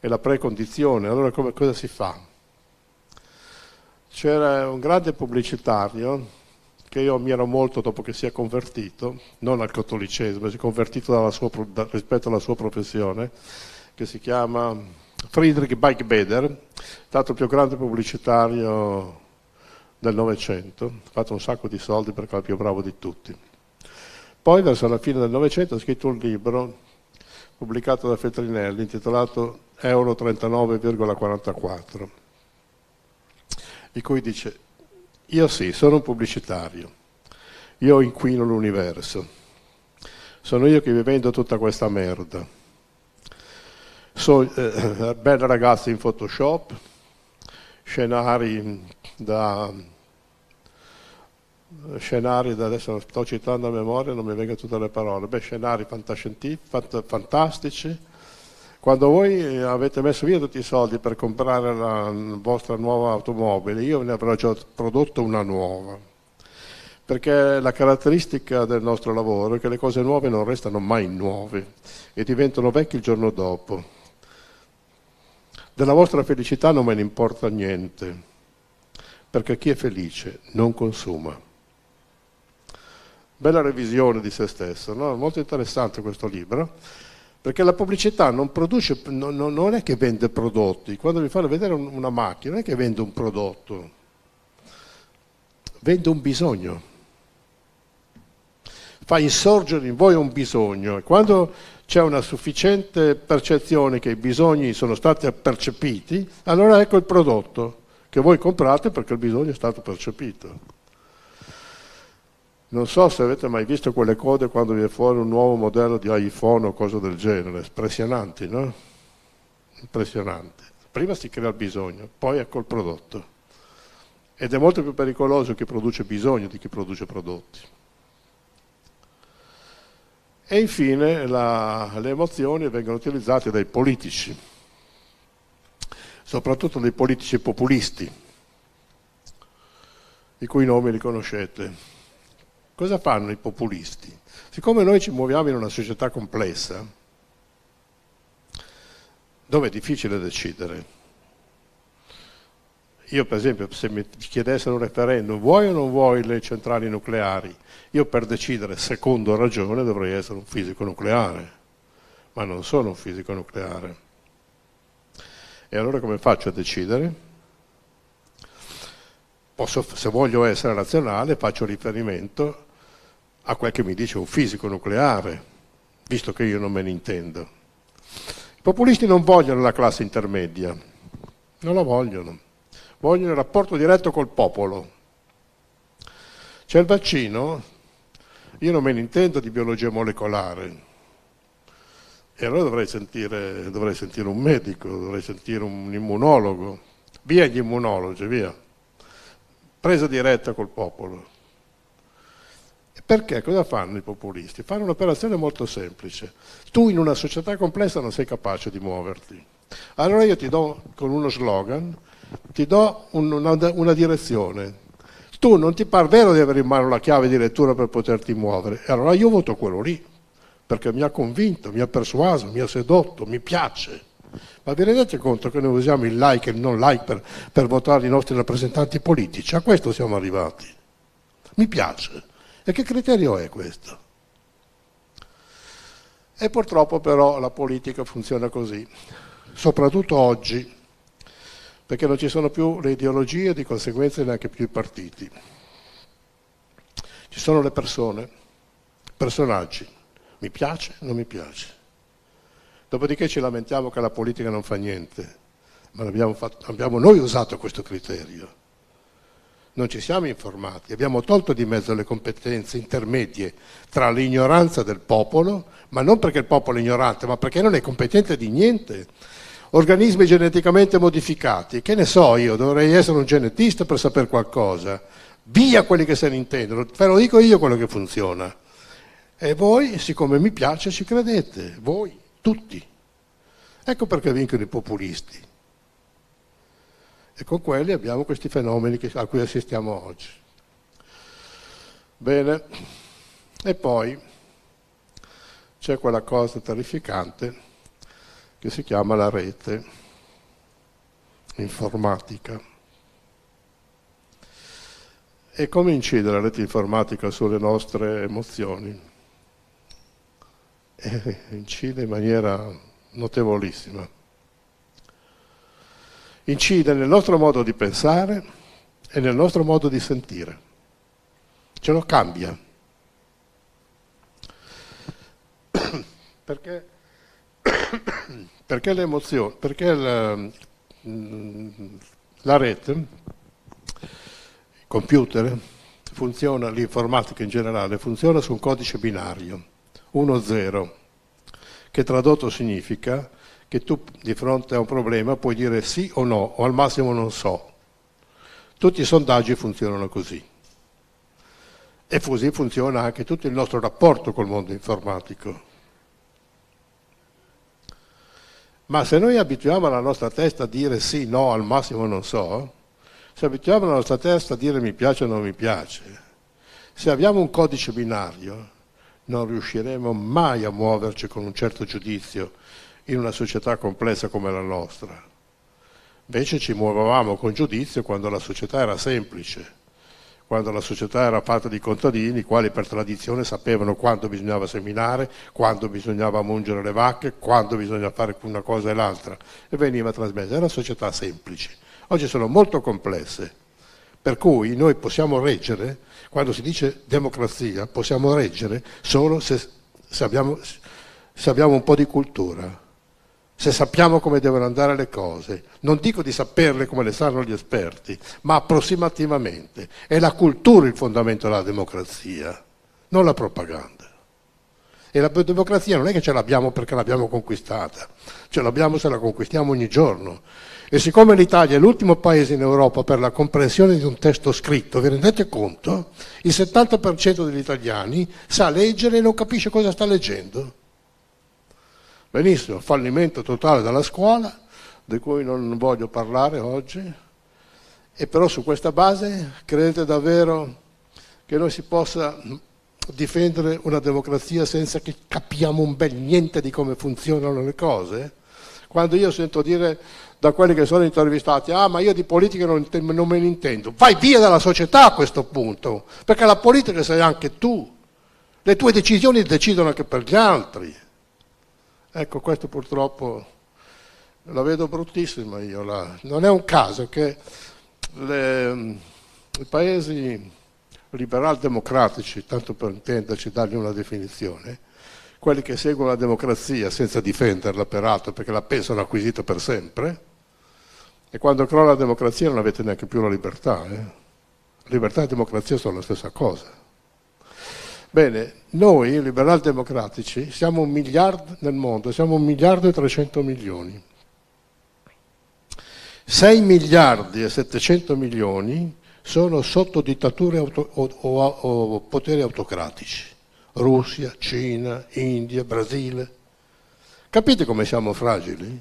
è la precondizione, allora come, cosa si fa? c'era un grande pubblicitario che io ammiro molto dopo che si è convertito, non al cattolicesimo, si è convertito sua, da, rispetto alla sua professione, che si chiama Friedrich Beigbeder, stato il più grande pubblicitario del Novecento, ha fatto un sacco di soldi perché era il più bravo di tutti. Poi verso la fine del Novecento ha scritto un libro pubblicato da Fetrinelli, intitolato Euro 39,44 di cui dice io sì, sono un pubblicitario, io inquino l'universo, sono io che vi vendo tutta questa merda. So, eh, belle ragazze in Photoshop, scenari da scenari da adesso sto citando a memoria non mi vengono tutte le parole beh scenari fantascientifici fantastici quando voi eh, avete messo via tutti i soldi per comprare la vostra nuova automobile, io ne avrò già prodotto una nuova. Perché la caratteristica del nostro lavoro è che le cose nuove non restano mai nuove e diventano vecchie il giorno dopo. Della vostra felicità non me ne importa niente, perché chi è felice non consuma bella revisione di se stesso, no? molto interessante questo libro perché la pubblicità non produce, no, non è che vende prodotti, quando vi fanno vedere una macchina non è che vende un prodotto, vende un bisogno, fa insorgere in voi un bisogno e quando c'è una sufficiente percezione che i bisogni sono stati percepiti, allora ecco il prodotto che voi comprate perché il bisogno è stato percepito. Non so se avete mai visto quelle code quando viene fuori un nuovo modello di iPhone o cose del genere, impressionanti, no? Impressionanti. Prima si crea il bisogno, poi ecco il prodotto. Ed è molto più pericoloso chi produce bisogno di chi produce prodotti. E infine la, le emozioni vengono utilizzate dai politici, soprattutto dai politici populisti, i cui nomi li conoscete. Cosa fanno i populisti? Siccome noi ci muoviamo in una società complessa, dove è difficile decidere, io per esempio se mi chiedessero un referendum vuoi o non vuoi le centrali nucleari, io per decidere secondo ragione dovrei essere un fisico nucleare, ma non sono un fisico nucleare. E allora come faccio a decidere? Posso, se voglio essere razionale faccio riferimento a quel che mi dice un fisico nucleare, visto che io non me ne intendo. I populisti non vogliono la classe intermedia, non la vogliono, vogliono il rapporto diretto col popolo. C'è il vaccino, io non me ne intendo di biologia molecolare, e allora dovrei sentire, dovrei sentire, un medico, dovrei sentire un immunologo. Via gli immunologi, via. Presa diretta col popolo. Perché cosa fanno i populisti? Fanno un'operazione molto semplice. Tu in una società complessa non sei capace di muoverti. Allora io ti do con uno slogan, ti do un, una, una, direzione. Tu non ti par vero di avere in mano la chiave di lettura per poterti muovere. E allora io voto quello lì, perché mi ha convinto, mi ha persuaso, mi ha sedotto, mi piace. Ma vi rendete conto che noi usiamo il like e il non like per, per votare i nostri rappresentanti politici? A questo siamo arrivati. Mi piace. E che criterio è questo? E purtroppo però la politica funziona così, soprattutto oggi, perché non ci sono più le ideologie e di conseguenza neanche più i partiti. Ci sono le persone, personaggi, mi piace, non mi piace. Dopodiché ci lamentiamo che la politica non fa niente, ma abbiamo, fatto, abbiamo noi usato questo criterio non ci siamo informati, abbiamo tolto di mezzo le competenze intermedie tra l'ignoranza del popolo, ma non perché il popolo è ignorante, ma perché non è competente di niente. Organismi geneticamente modificati, che ne so io, dovrei essere un genetista per sapere qualcosa. Via quelli che se ne intendono, ve lo dico io quello che funziona. E voi, siccome mi piace, ci credete, voi, tutti. Ecco perché vincono i populisti e con quelli abbiamo questi fenomeni a cui assistiamo oggi. Bene, e poi c'è quella cosa terrificante che si chiama la rete informatica. E come incide la rete informatica sulle nostre emozioni? E eh, incide in maniera notevolissima incide nel nostro modo di pensare e nel nostro modo di sentire. Ce lo cambia. perché, perché, perché la, mm, la rete, il computer, funziona, l'informatica in generale, funziona su un codice binario, 1-0, che tradotto significa che tu di fronte a un problema puoi dire sì o no, o al massimo non so. Tutti i sondaggi funzionano così. E così funziona anche tutto il nostro rapporto col mondo informatico. Ma se noi abituiamo la nostra testa a dire sì, no, al massimo non so, se abituiamo la nostra testa a dire mi piace o non mi piace, se abbiamo un codice binario, non riusciremo mai a muoverci con un certo giudizio in una società complessa come la nostra. Invece ci muovevamo con giudizio quando la società era semplice, quando la società era fatta di contadini, i quali per tradizione sapevano quando bisognava seminare, quando bisognava mungere le vacche, quando bisognava fare una cosa e l'altra, e veniva trasmessa. Era società semplice. Oggi sono molto complesse, per cui noi possiamo reggere, quando si dice democrazia, possiamo reggere solo se, se, abbiamo, se abbiamo un po' di cultura se sappiamo come devono andare le cose, non dico di saperle come le sanno gli esperti, ma approssimativamente. È la cultura il fondamento della democrazia, non la propaganda. E la democrazia non è che ce l'abbiamo perché l'abbiamo conquistata, ce l'abbiamo se la conquistiamo ogni giorno. E siccome l'Italia è l'ultimo paese in Europa per la comprensione di un testo scritto, vi rendete conto? Il 70% degli italiani sa leggere e non capisce cosa sta leggendo. Benissimo, fallimento totale della scuola, di cui non voglio parlare oggi, e però su questa base credete davvero che noi si possa difendere una democrazia senza che capiamo un bel niente di come funzionano le cose? Quando io sento dire da quelli che sono intervistati, ah ma io di politica non, non me ne intendo, vai via dalla società a questo punto, perché la politica sei anche tu, le tue decisioni decidono anche per gli altri. Ecco, questo purtroppo la vedo bruttissima io. La... Non è un caso che le, i paesi liberal-democratici, tanto per intenderci dargli una definizione, quelli che seguono la democrazia senza difenderla peraltro perché la pensano acquisita per sempre, e quando crolla la democrazia non avete neanche più la libertà. Eh? Libertà e democrazia sono la stessa cosa. Bene, noi liberal democratici siamo un miliardo nel mondo, siamo un miliardo e 300 milioni. 6 miliardi e 700 milioni sono sotto dittature auto, o, o, o poteri autocratici. Russia, Cina, India, Brasile. Capite come siamo fragili?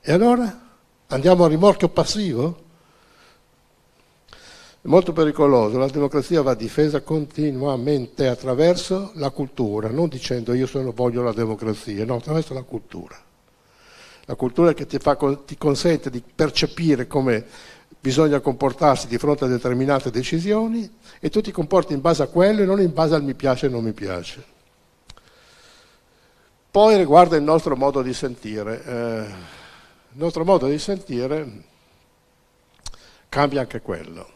E allora andiamo a rimorchio passivo? È molto pericoloso, la democrazia va difesa continuamente attraverso la cultura, non dicendo io sono, voglio la democrazia, no, attraverso la cultura. La cultura che ti, fa, ti consente di percepire come bisogna comportarsi di fronte a determinate decisioni e tu ti comporti in base a quello e non in base al mi piace e non mi piace. Poi riguarda il nostro modo di sentire. Eh, il nostro modo di sentire cambia anche quello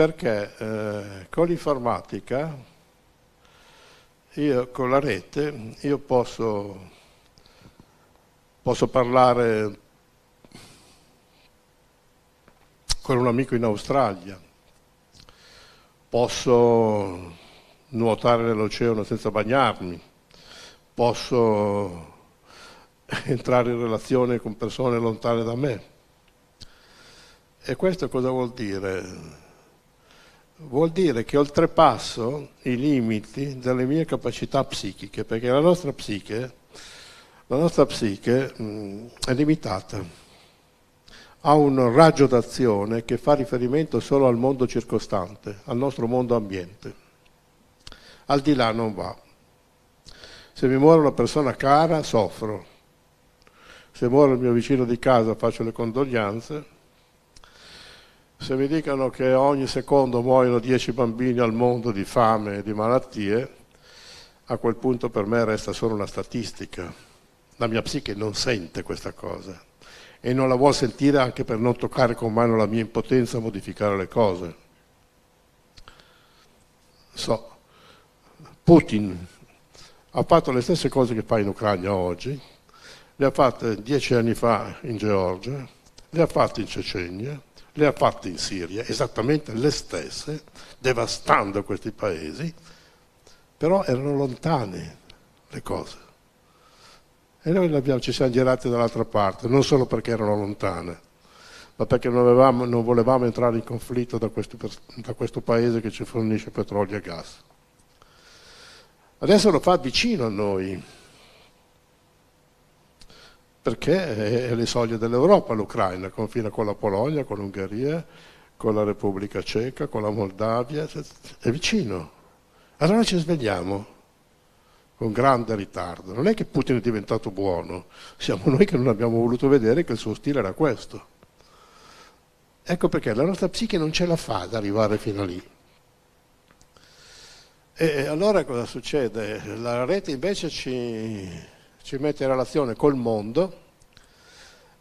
perché eh, con l'informatica, con la rete, io posso, posso parlare con un amico in Australia, posso nuotare nell'oceano senza bagnarmi, posso entrare in relazione con persone lontane da me. E questo cosa vuol dire? vuol dire che oltrepasso i limiti delle mie capacità psichiche, perché la nostra psiche, la nostra psiche mh, è limitata, ha un raggio d'azione che fa riferimento solo al mondo circostante, al nostro mondo ambiente. Al di là non va. Se mi muore una persona cara, soffro. Se muore il mio vicino di casa, faccio le condoglianze se mi dicono che ogni secondo muoiono 10 bambini al mondo di fame e di malattie, a quel punto per me resta solo una statistica. La mia psiche non sente questa cosa e non la vuol sentire anche per non toccare con mano la mia impotenza a modificare le cose. So, Putin ha fatto le stesse cose che fa in Ucraina oggi, le ha fatte dieci anni fa in Georgia, le ha fatte in Cecenia, le ha fatte in Siria, esattamente le stesse, devastando questi paesi, però erano lontane le cose. E noi abbiamo, ci siamo girati dall'altra parte, non solo perché erano lontane, ma perché non, avevamo, non volevamo entrare in conflitto da questo, da questo paese che ci fornisce petrolio e gas. Adesso lo fa vicino a noi, perché è alle soglie dell'Europa l'Ucraina, confina con la Polonia, con l'Ungheria, con la Repubblica Ceca, con la Moldavia, è vicino. Allora ci svegliamo con grande ritardo. Non è che Putin è diventato buono, siamo noi che non abbiamo voluto vedere che il suo stile era questo. Ecco perché la nostra psiche non ce la fa ad arrivare fino a lì. E allora cosa succede? La rete invece ci ci mette in relazione col mondo,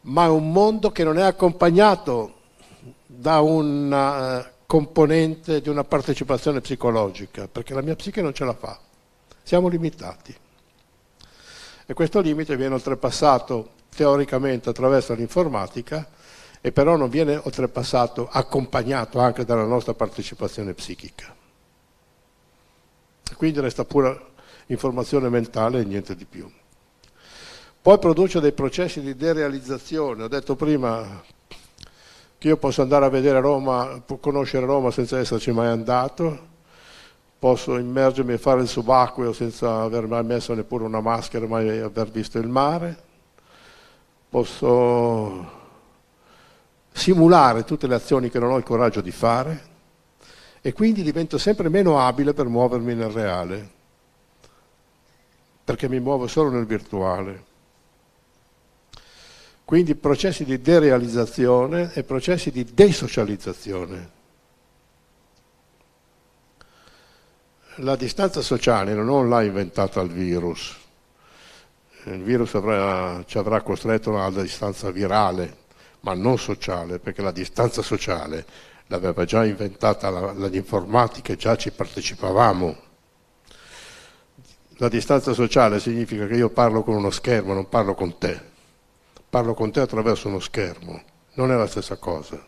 ma è un mondo che non è accompagnato da una eh, componente di una partecipazione psicologica, perché la mia psiche non ce la fa, siamo limitati. E questo limite viene oltrepassato teoricamente attraverso l'informatica, e però non viene oltrepassato, accompagnato anche dalla nostra partecipazione psichica. Quindi resta pura informazione mentale e niente di più. Poi produce dei processi di derealizzazione, ho detto prima che io posso andare a vedere Roma, conoscere Roma senza esserci mai andato, posso immergermi e fare il subacqueo senza aver mai messo neppure una maschera, mai aver visto il mare, posso simulare tutte le azioni che non ho il coraggio di fare e quindi divento sempre meno abile per muovermi nel reale, perché mi muovo solo nel virtuale. Quindi processi di derealizzazione e processi di desocializzazione. La distanza sociale non l'ha inventata il virus. Il virus avrà, ci avrà costretto a una distanza virale, ma non sociale, perché la distanza sociale l'aveva già inventata l'informatica e già ci partecipavamo la distanza sociale significa che io parlo con uno schermo, non parlo con te parlo con te attraverso uno schermo, non è la stessa cosa.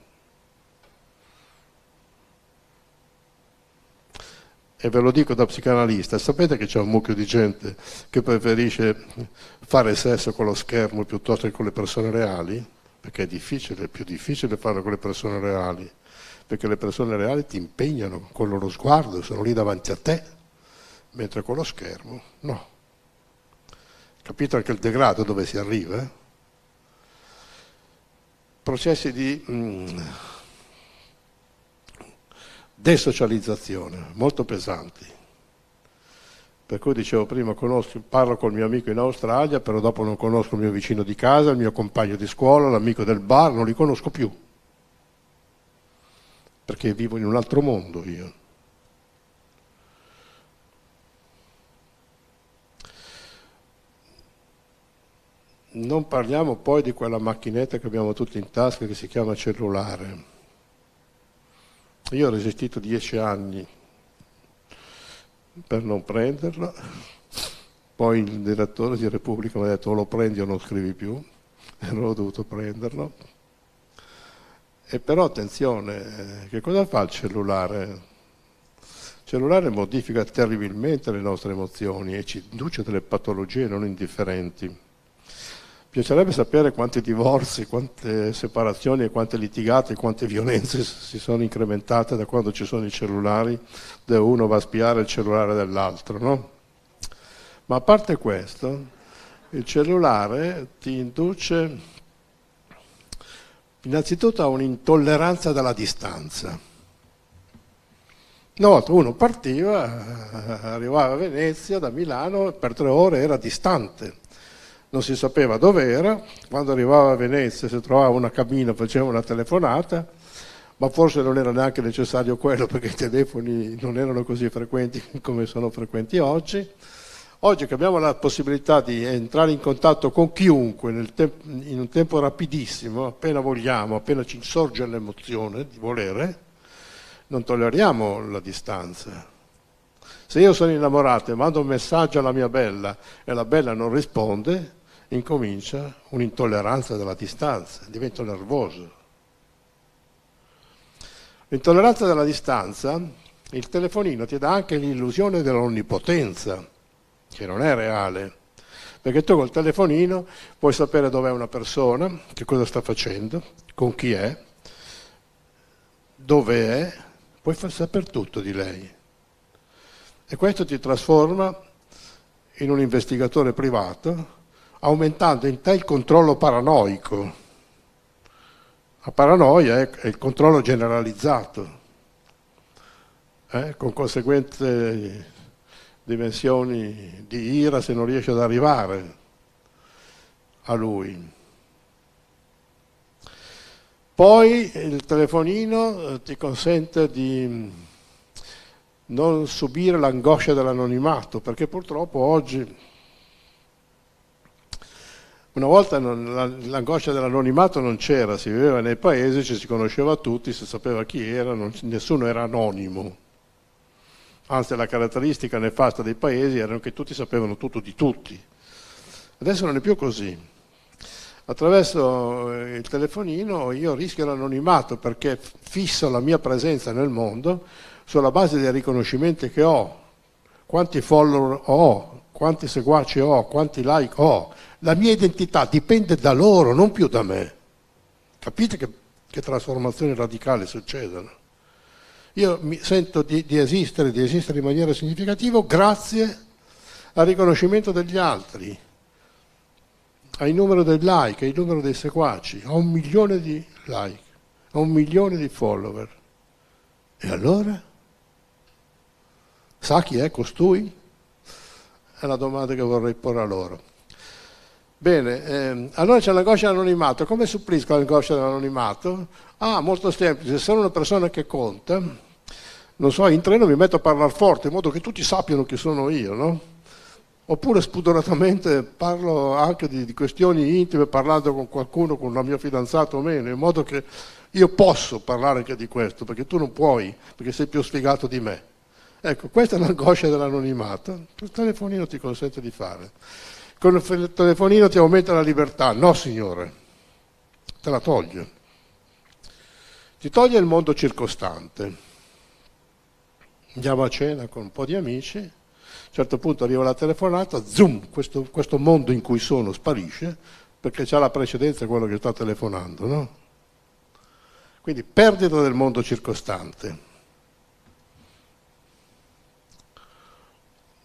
E ve lo dico da psicanalista, sapete che c'è un mucchio di gente che preferisce fare sesso con lo schermo piuttosto che con le persone reali? Perché è difficile, è più difficile farlo con le persone reali, perché le persone reali ti impegnano con il loro sguardo, sono lì davanti a te, mentre con lo schermo no. Capito anche il degrado dove si arriva? Eh? processi di mm, desocializzazione molto pesanti. Per cui dicevo prima, conosco, parlo col mio amico in Australia, però dopo non conosco il mio vicino di casa, il mio compagno di scuola, l'amico del bar, non li conosco più. Perché vivo in un altro mondo io. Non parliamo poi di quella macchinetta che abbiamo tutti in tasca che si chiama cellulare. Io ho resistito dieci anni per non prenderla, poi il direttore di Repubblica mi ha detto o lo prendi o non scrivi più, e allora ho dovuto prenderlo. E però attenzione, eh, che cosa fa il cellulare? Il cellulare modifica terribilmente le nostre emozioni e ci induce delle patologie non indifferenti. Piacerebbe sapere quanti divorzi, quante separazioni, quante litigate, quante violenze si sono incrementate da quando ci sono i cellulari, dove uno va a spiare il cellulare dell'altro, no? Ma a parte questo, il cellulare ti induce innanzitutto a un'intolleranza della distanza. Una volta uno partiva, eh, arrivava a Venezia da Milano, per tre ore era distante non si sapeva dove era, quando arrivava a Venezia si trovava una cabina, faceva una telefonata, ma forse non era neanche necessario quello perché i telefoni non erano così frequenti come sono frequenti oggi. Oggi che abbiamo la possibilità di entrare in contatto con chiunque tempo, in un tempo rapidissimo, appena vogliamo, appena ci insorge l'emozione di volere, non tolleriamo la distanza. Se io sono innamorato e mando un messaggio alla mia bella e la bella non risponde, incomincia un'intolleranza della distanza, divento nervoso. L'intolleranza della distanza, il telefonino ti dà anche l'illusione dell'onnipotenza, che non è reale, perché tu col telefonino puoi sapere dov'è una persona, che cosa sta facendo, con chi è, dove è, puoi far sapere tutto di lei. E questo ti trasforma in un investigatore privato aumentando in te il controllo paranoico. La paranoia è il controllo generalizzato, eh, con conseguenti dimensioni di ira se non riesci ad arrivare a lui. Poi il telefonino eh, ti consente di mm, non subire l'angoscia dell'anonimato, perché purtroppo oggi una volta l'angoscia dell'anonimato non c'era, si viveva nel paese, ci si conosceva tutti, si sapeva chi era, non, nessuno era anonimo. Anzi, la caratteristica nefasta dei paesi era che tutti sapevano tutto di tutti. Adesso non è più così. Attraverso eh, il telefonino io rischio l'anonimato perché fisso la mia presenza nel mondo sulla base dei riconoscimenti che ho, quanti follower ho, quanti seguaci ho, quanti like ho, la mia identità dipende da loro, non più da me. Capite che, che trasformazioni radicali succedono? Io mi sento di, di, esistere, di esistere in maniera significativa grazie al riconoscimento degli altri, al numero dei like, al numero dei seguaci, a un milione di like, a un milione di follower. E allora? Sa chi è costui? È la domanda che vorrei porre a loro. Bene, ehm, allora c'è l'angoscia dell'anonimato. Come supplisco l'angoscia dell'anonimato? Ah, molto semplice, sono una persona che conta, non so, in treno mi metto a parlare forte in modo che tutti sappiano chi sono io, no? Oppure spudoratamente parlo anche di, di questioni intime parlando con qualcuno, con la mia fidanzata o meno, in modo che io posso parlare anche di questo, perché tu non puoi, perché sei più sfigato di me. Ecco, questa è l'angoscia dell'anonimato, il telefonino ti consente di fare con il telefonino ti aumenta la libertà. No, signore, te la toglie. Ti toglie il mondo circostante. Andiamo a cena con un po' di amici, a un certo punto arriva la telefonata, zoom, questo, questo mondo in cui sono sparisce, perché c'è la precedenza quello che sta telefonando, no? Quindi perdita del mondo circostante.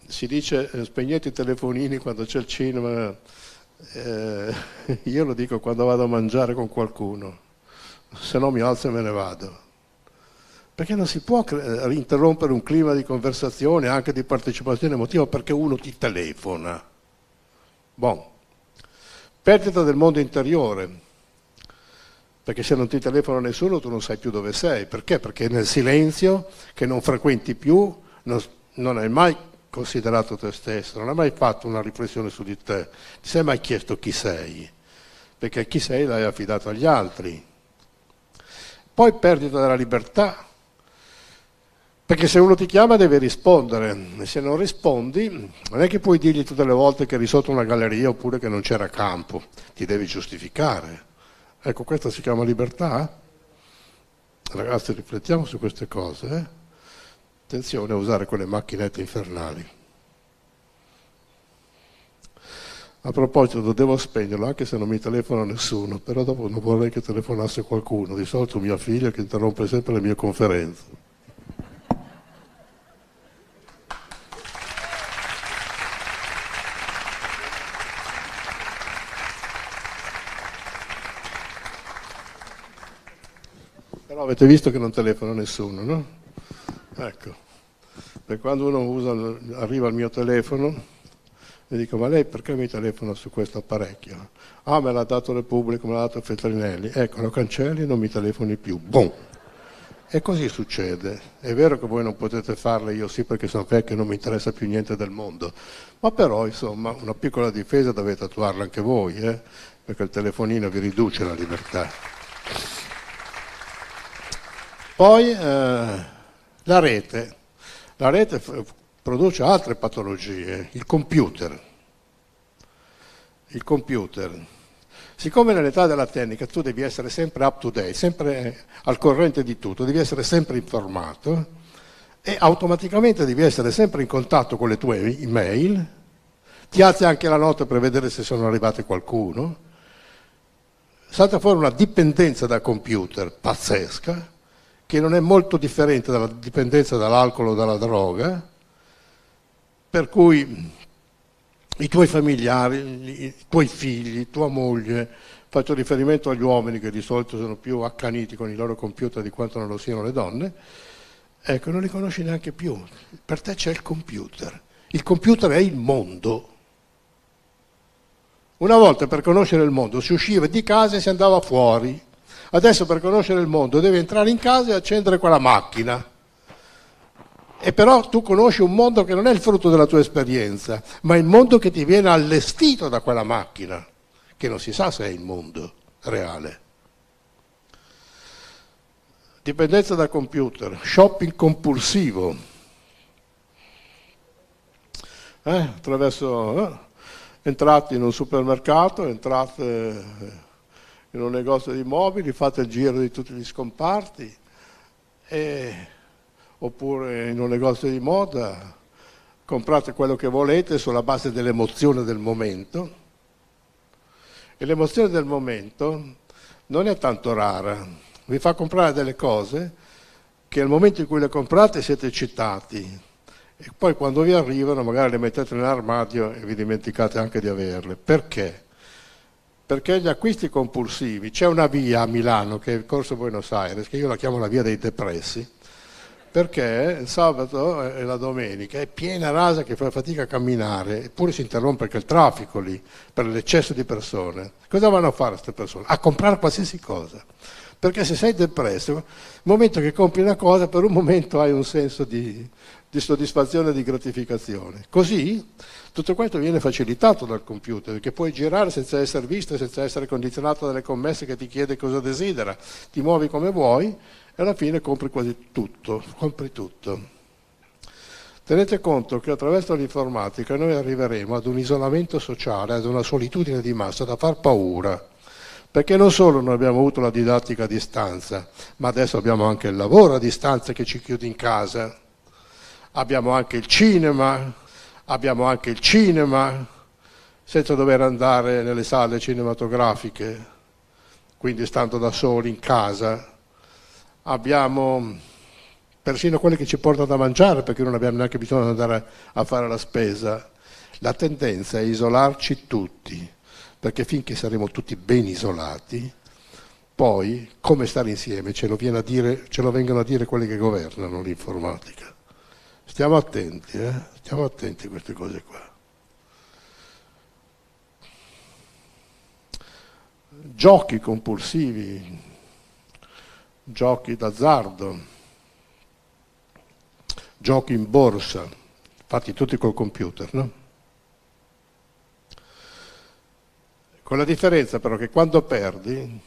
si dice eh, spegnete i telefonini quando c'è il cinema, eh, io lo dico quando vado a mangiare con qualcuno, se no mi alzo e me ne vado. Perché non si può eh, interrompere un clima di conversazione, anche di partecipazione emotiva, perché uno ti telefona. Bon. Perdita del mondo interiore, perché se non ti telefona nessuno tu non sai più dove sei. Perché? Perché nel silenzio, che non frequenti più, non, non hai mai considerato te stesso, non hai mai fatto una riflessione su di te, ti sei mai chiesto chi sei, perché chi sei l'hai affidato agli altri. Poi perdita della libertà, perché se uno ti chiama deve rispondere, e se non rispondi non è che puoi dirgli tutte le volte che eri sotto una galleria oppure che non c'era campo, ti devi giustificare. Ecco, questa si chiama libertà? Ragazzi, riflettiamo su queste cose. Eh? attenzione a usare quelle macchinette infernali. A proposito, devo spegnerlo anche se non mi telefona nessuno, però dopo non vorrei che telefonasse qualcuno, di solito mia figlia che interrompe sempre le mie conferenze. Però avete visto che non telefona nessuno, no? Ecco, per quando uno usa, arriva il mio telefono e dico ma lei perché mi telefona su questo apparecchio? Ah me l'ha dato Repubblico, me l'ha dato Fettrinelli, ecco lo cancelli e non mi telefoni più, boom! E così succede. È vero che voi non potete farle, io sì perché sono vecchio e non mi interessa più niente del mondo, ma però insomma una piccola difesa dovete attuarla anche voi, eh? perché il telefonino vi riduce la libertà. Poi eh, la rete, la rete produce altre patologie, il computer. Il computer. Siccome nell'età della tecnica tu devi essere sempre up to date, sempre eh, al corrente di tutto, devi essere sempre informato e automaticamente devi essere sempre in contatto con le tue email, ti alzi anche la notte per vedere se sono arrivate qualcuno, salta fuori una dipendenza da computer pazzesca che non è molto differente dalla dipendenza dall'alcol o dalla droga, per cui i tuoi familiari, i tuoi figli, tua moglie, faccio riferimento agli uomini che di solito sono più accaniti con i loro computer di quanto non lo siano le donne, ecco, non li conosci neanche più. Per te c'è il computer. Il computer è il mondo. Una volta per conoscere il mondo si usciva di casa e si andava fuori. Adesso per conoscere il mondo devi entrare in casa e accendere quella macchina. E però tu conosci un mondo che non è il frutto della tua esperienza, ma il mondo che ti viene allestito da quella macchina, che non si sa se è il mondo reale. Dipendenza da computer, shopping compulsivo. Eh, attraverso eh, entrate in un supermercato, entrate eh, in un negozio di mobili, fate il giro di tutti gli scomparti, e, oppure in un negozio di moda, comprate quello che volete sulla base dell'emozione del momento. E l'emozione del momento non è tanto rara, vi fa comprare delle cose che al momento in cui le comprate siete eccitati e poi quando vi arrivano magari le mettete nell'armadio e vi dimenticate anche di averle. Perché? perché gli acquisti compulsivi, c'è una via a Milano che è il corso Buenos Aires, che io la chiamo la via dei depressi, perché il sabato e la domenica è piena rasa che fa fatica a camminare, eppure si interrompe anche il traffico lì per l'eccesso di persone. Cosa vanno a fare queste persone? A comprare qualsiasi cosa. Perché se sei depresso, nel momento che compri una cosa, per un momento hai un senso di, di soddisfazione e di gratificazione. Così tutto questo viene facilitato dal computer, perché puoi girare senza essere visto, senza essere condizionato dalle commesse che ti chiede cosa desidera, ti muovi come vuoi e alla fine compri quasi tutto, compri tutto. Tenete conto che attraverso l'informatica noi arriveremo ad un isolamento sociale, ad una solitudine di massa da far paura perché non solo noi abbiamo avuto la didattica a distanza, ma adesso abbiamo anche il lavoro a distanza che ci chiude in casa, abbiamo anche il cinema, abbiamo anche il cinema, senza dover andare nelle sale cinematografiche, quindi stando da soli in casa, abbiamo persino quelle che ci portano da mangiare perché non abbiamo neanche bisogno di andare a fare la spesa. La tendenza è isolarci tutti perché finché saremo tutti ben isolati, poi come stare insieme ce lo, a dire, ce lo vengono a dire quelli che governano l'informatica. Stiamo attenti, eh? stiamo attenti a queste cose qua. Giochi compulsivi, giochi d'azzardo, giochi in borsa, fatti tutti col computer, no? con la differenza però che quando perdi,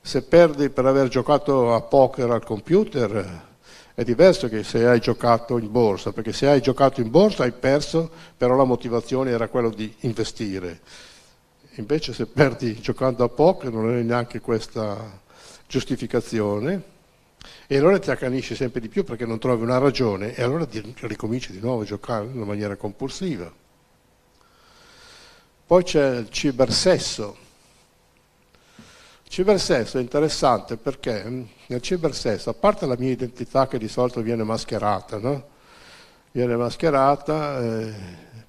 se perdi per aver giocato a poker al computer, è diverso che se hai giocato in borsa, perché se hai giocato in borsa hai perso, però la motivazione era quella di investire. Invece se perdi giocando a poker non hai neanche questa giustificazione e allora ti accanisci sempre di più perché non trovi una ragione e allora ricominci di nuovo a giocare in maniera compulsiva. Poi c'è il cibersesso. Il cibersesso è interessante perché mm, nel cibersesso, a parte la mia identità che di solito viene mascherata, no? viene mascherata eh,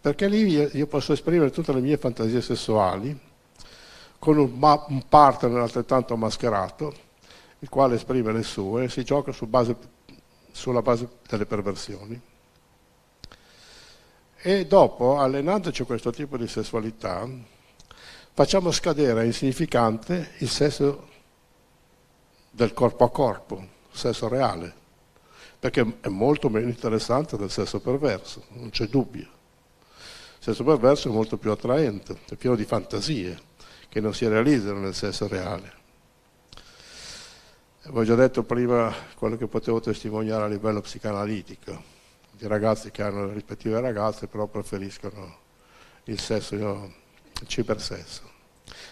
perché lì io posso esprimere tutte le mie fantasie sessuali con un, ma- un partner altrettanto mascherato, il quale esprime le sue, e si gioca su base, sulla base delle perversioni. E dopo, allenandoci a questo tipo di sessualità, facciamo scadere insignificante il sesso del corpo a corpo, il sesso reale, perché è molto meno interessante del sesso perverso, non c'è dubbio. Il sesso perverso è molto più attraente, è pieno di fantasie che non si realizzano nel sesso reale. Vi ho già detto prima quello che potevo testimoniare a livello psicanalitico i ragazzi che hanno le rispettive ragazze però preferiscono il sesso, il cibersesso.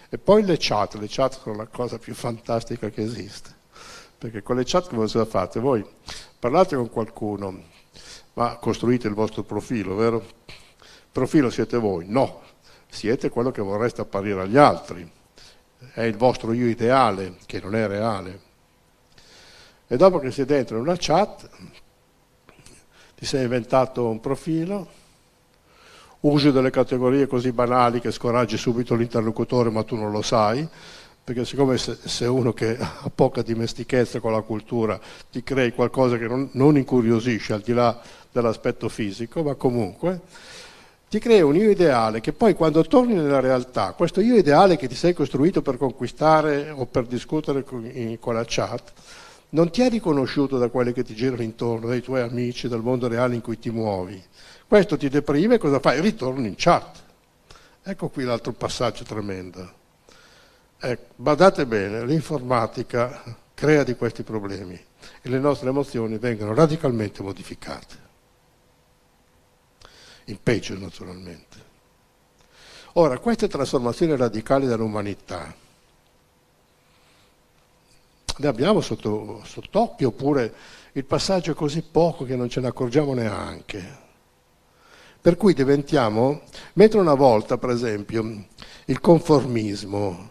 E poi le chat, le chat sono la cosa più fantastica che esiste, perché con le chat come cosa fate? Voi parlate con qualcuno, ma costruite il vostro profilo, vero? Profilo siete voi? No, siete quello che vorreste apparire agli altri, è il vostro io ideale, che non è reale. E dopo che siete dentro in una chat, ti sei inventato un profilo, usi delle categorie così banali che scoraggi subito l'interlocutore ma tu non lo sai, perché siccome se, uno che ha poca dimestichezza con la cultura ti crei qualcosa che non, non incuriosisce al di là dell'aspetto fisico, ma comunque ti crea un io ideale che poi quando torni nella realtà, questo io ideale che ti sei costruito per conquistare o per discutere con, in, con la chat, non ti è riconosciuto da quelli che ti girano intorno, dai tuoi amici, dal mondo reale in cui ti muovi. Questo ti deprime, cosa fai? Ritorni in chat. Ecco qui l'altro passaggio tremendo. Ecco, badate bene, l'informatica crea di questi problemi e le nostre emozioni vengono radicalmente modificate. In peggio naturalmente. Ora, queste trasformazioni radicali dell'umanità le abbiamo sotto, sott'occhio oppure il passaggio è così poco che non ce ne accorgiamo neanche. Per cui diventiamo, mentre una volta per esempio il conformismo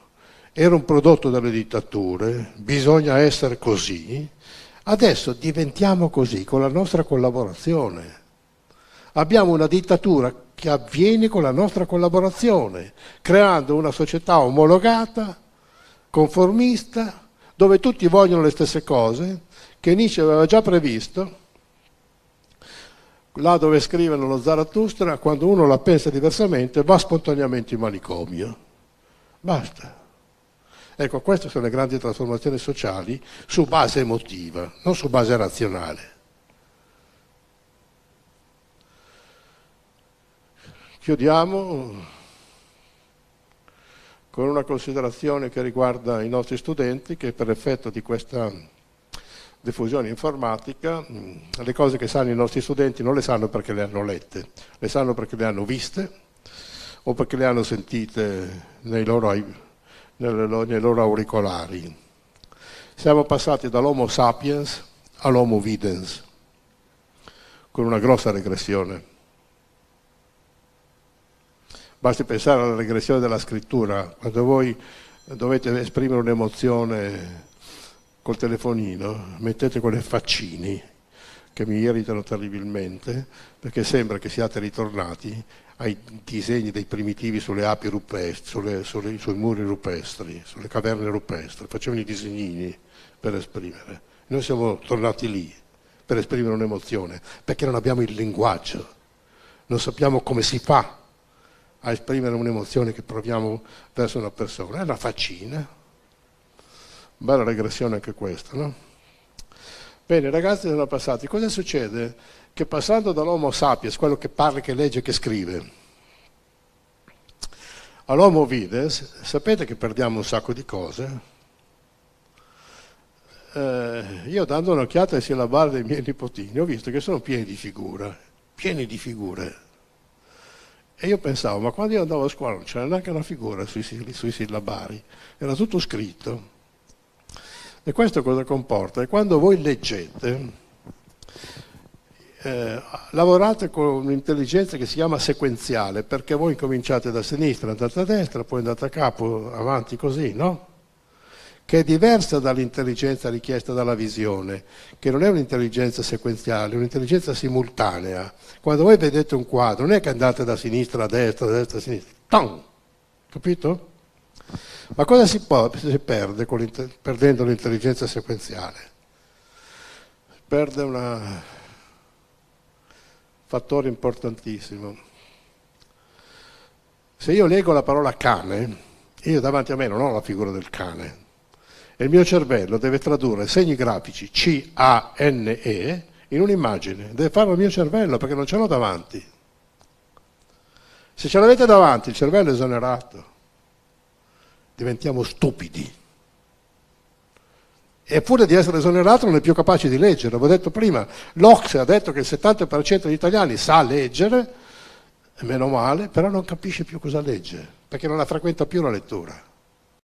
era un prodotto delle dittature, bisogna essere così, adesso diventiamo così con la nostra collaborazione. Abbiamo una dittatura che avviene con la nostra collaborazione, creando una società omologata, conformista, dove tutti vogliono le stesse cose, che Nietzsche aveva già previsto, là dove scrive lo Zarathustra, quando uno la pensa diversamente, va spontaneamente in manicomio. Basta. Ecco, queste sono le grandi trasformazioni sociali su base emotiva, non su base razionale. Chiudiamo con una considerazione che riguarda i nostri studenti che per effetto di questa diffusione informatica mm, le cose che sanno i nostri studenti non le sanno perché le hanno lette, le sanno perché le hanno viste o perché le hanno sentite nei loro, nei loro auricolari. Siamo passati dall'Homo sapiens all'Homo videns con una grossa regressione Basti pensare alla regressione della scrittura, quando voi dovete esprimere un'emozione col telefonino, mettete quelle faccini che mi irritano terribilmente, perché sembra che siate ritornati ai disegni dei primitivi sulle api rupestri, sulle, sulle, sui muri rupestri, sulle caverne rupestri, facevano i disegnini per esprimere. Noi siamo tornati lì per esprimere un'emozione, perché non abbiamo il linguaggio, non sappiamo come si fa a esprimere un'emozione che proviamo verso una persona, è la faccina. Bella regressione anche questa, no? Bene, ragazzi, sono passati. Cosa succede? Che passando dall'Homo sapiens, quello che parla, che legge, che scrive, all'Homo vides, sapete che perdiamo un sacco di cose? Eh, io dando un'occhiata sia alla sillabari dei miei nipotini ho visto che sono pieni di figure, pieni di figure e io pensavo, ma quando io andavo a scuola non c'era neanche una figura sui, sui sillabari, era tutto scritto. E questo cosa comporta? È quando voi leggete, eh, lavorate con un'intelligenza che si chiama sequenziale, perché voi incominciate da sinistra, andate a destra, poi andate a capo, avanti così, no? che è diversa dall'intelligenza richiesta dalla visione, che non è un'intelligenza sequenziale, è un'intelligenza simultanea. Quando voi vedete un quadro, non è che andate da sinistra a destra, da destra a sinistra, Tom! capito? Ma cosa si, può, si perde perdendo l'intelligenza sequenziale? Si perde un fattore importantissimo se io leggo la parola cane, io davanti a me non ho la figura del cane, e il mio cervello deve tradurre segni grafici C-A-N-E in un'immagine, deve farlo il mio cervello perché non ce l'ho davanti. Se ce l'avete davanti il cervello è esonerato, diventiamo stupidi. Eppure di essere esonerato non è più capace di leggere, l'avevo detto prima, l'Ox ha detto che il 70% degli italiani sa leggere, meno male, però non capisce più cosa legge, perché non la frequenta più la lettura.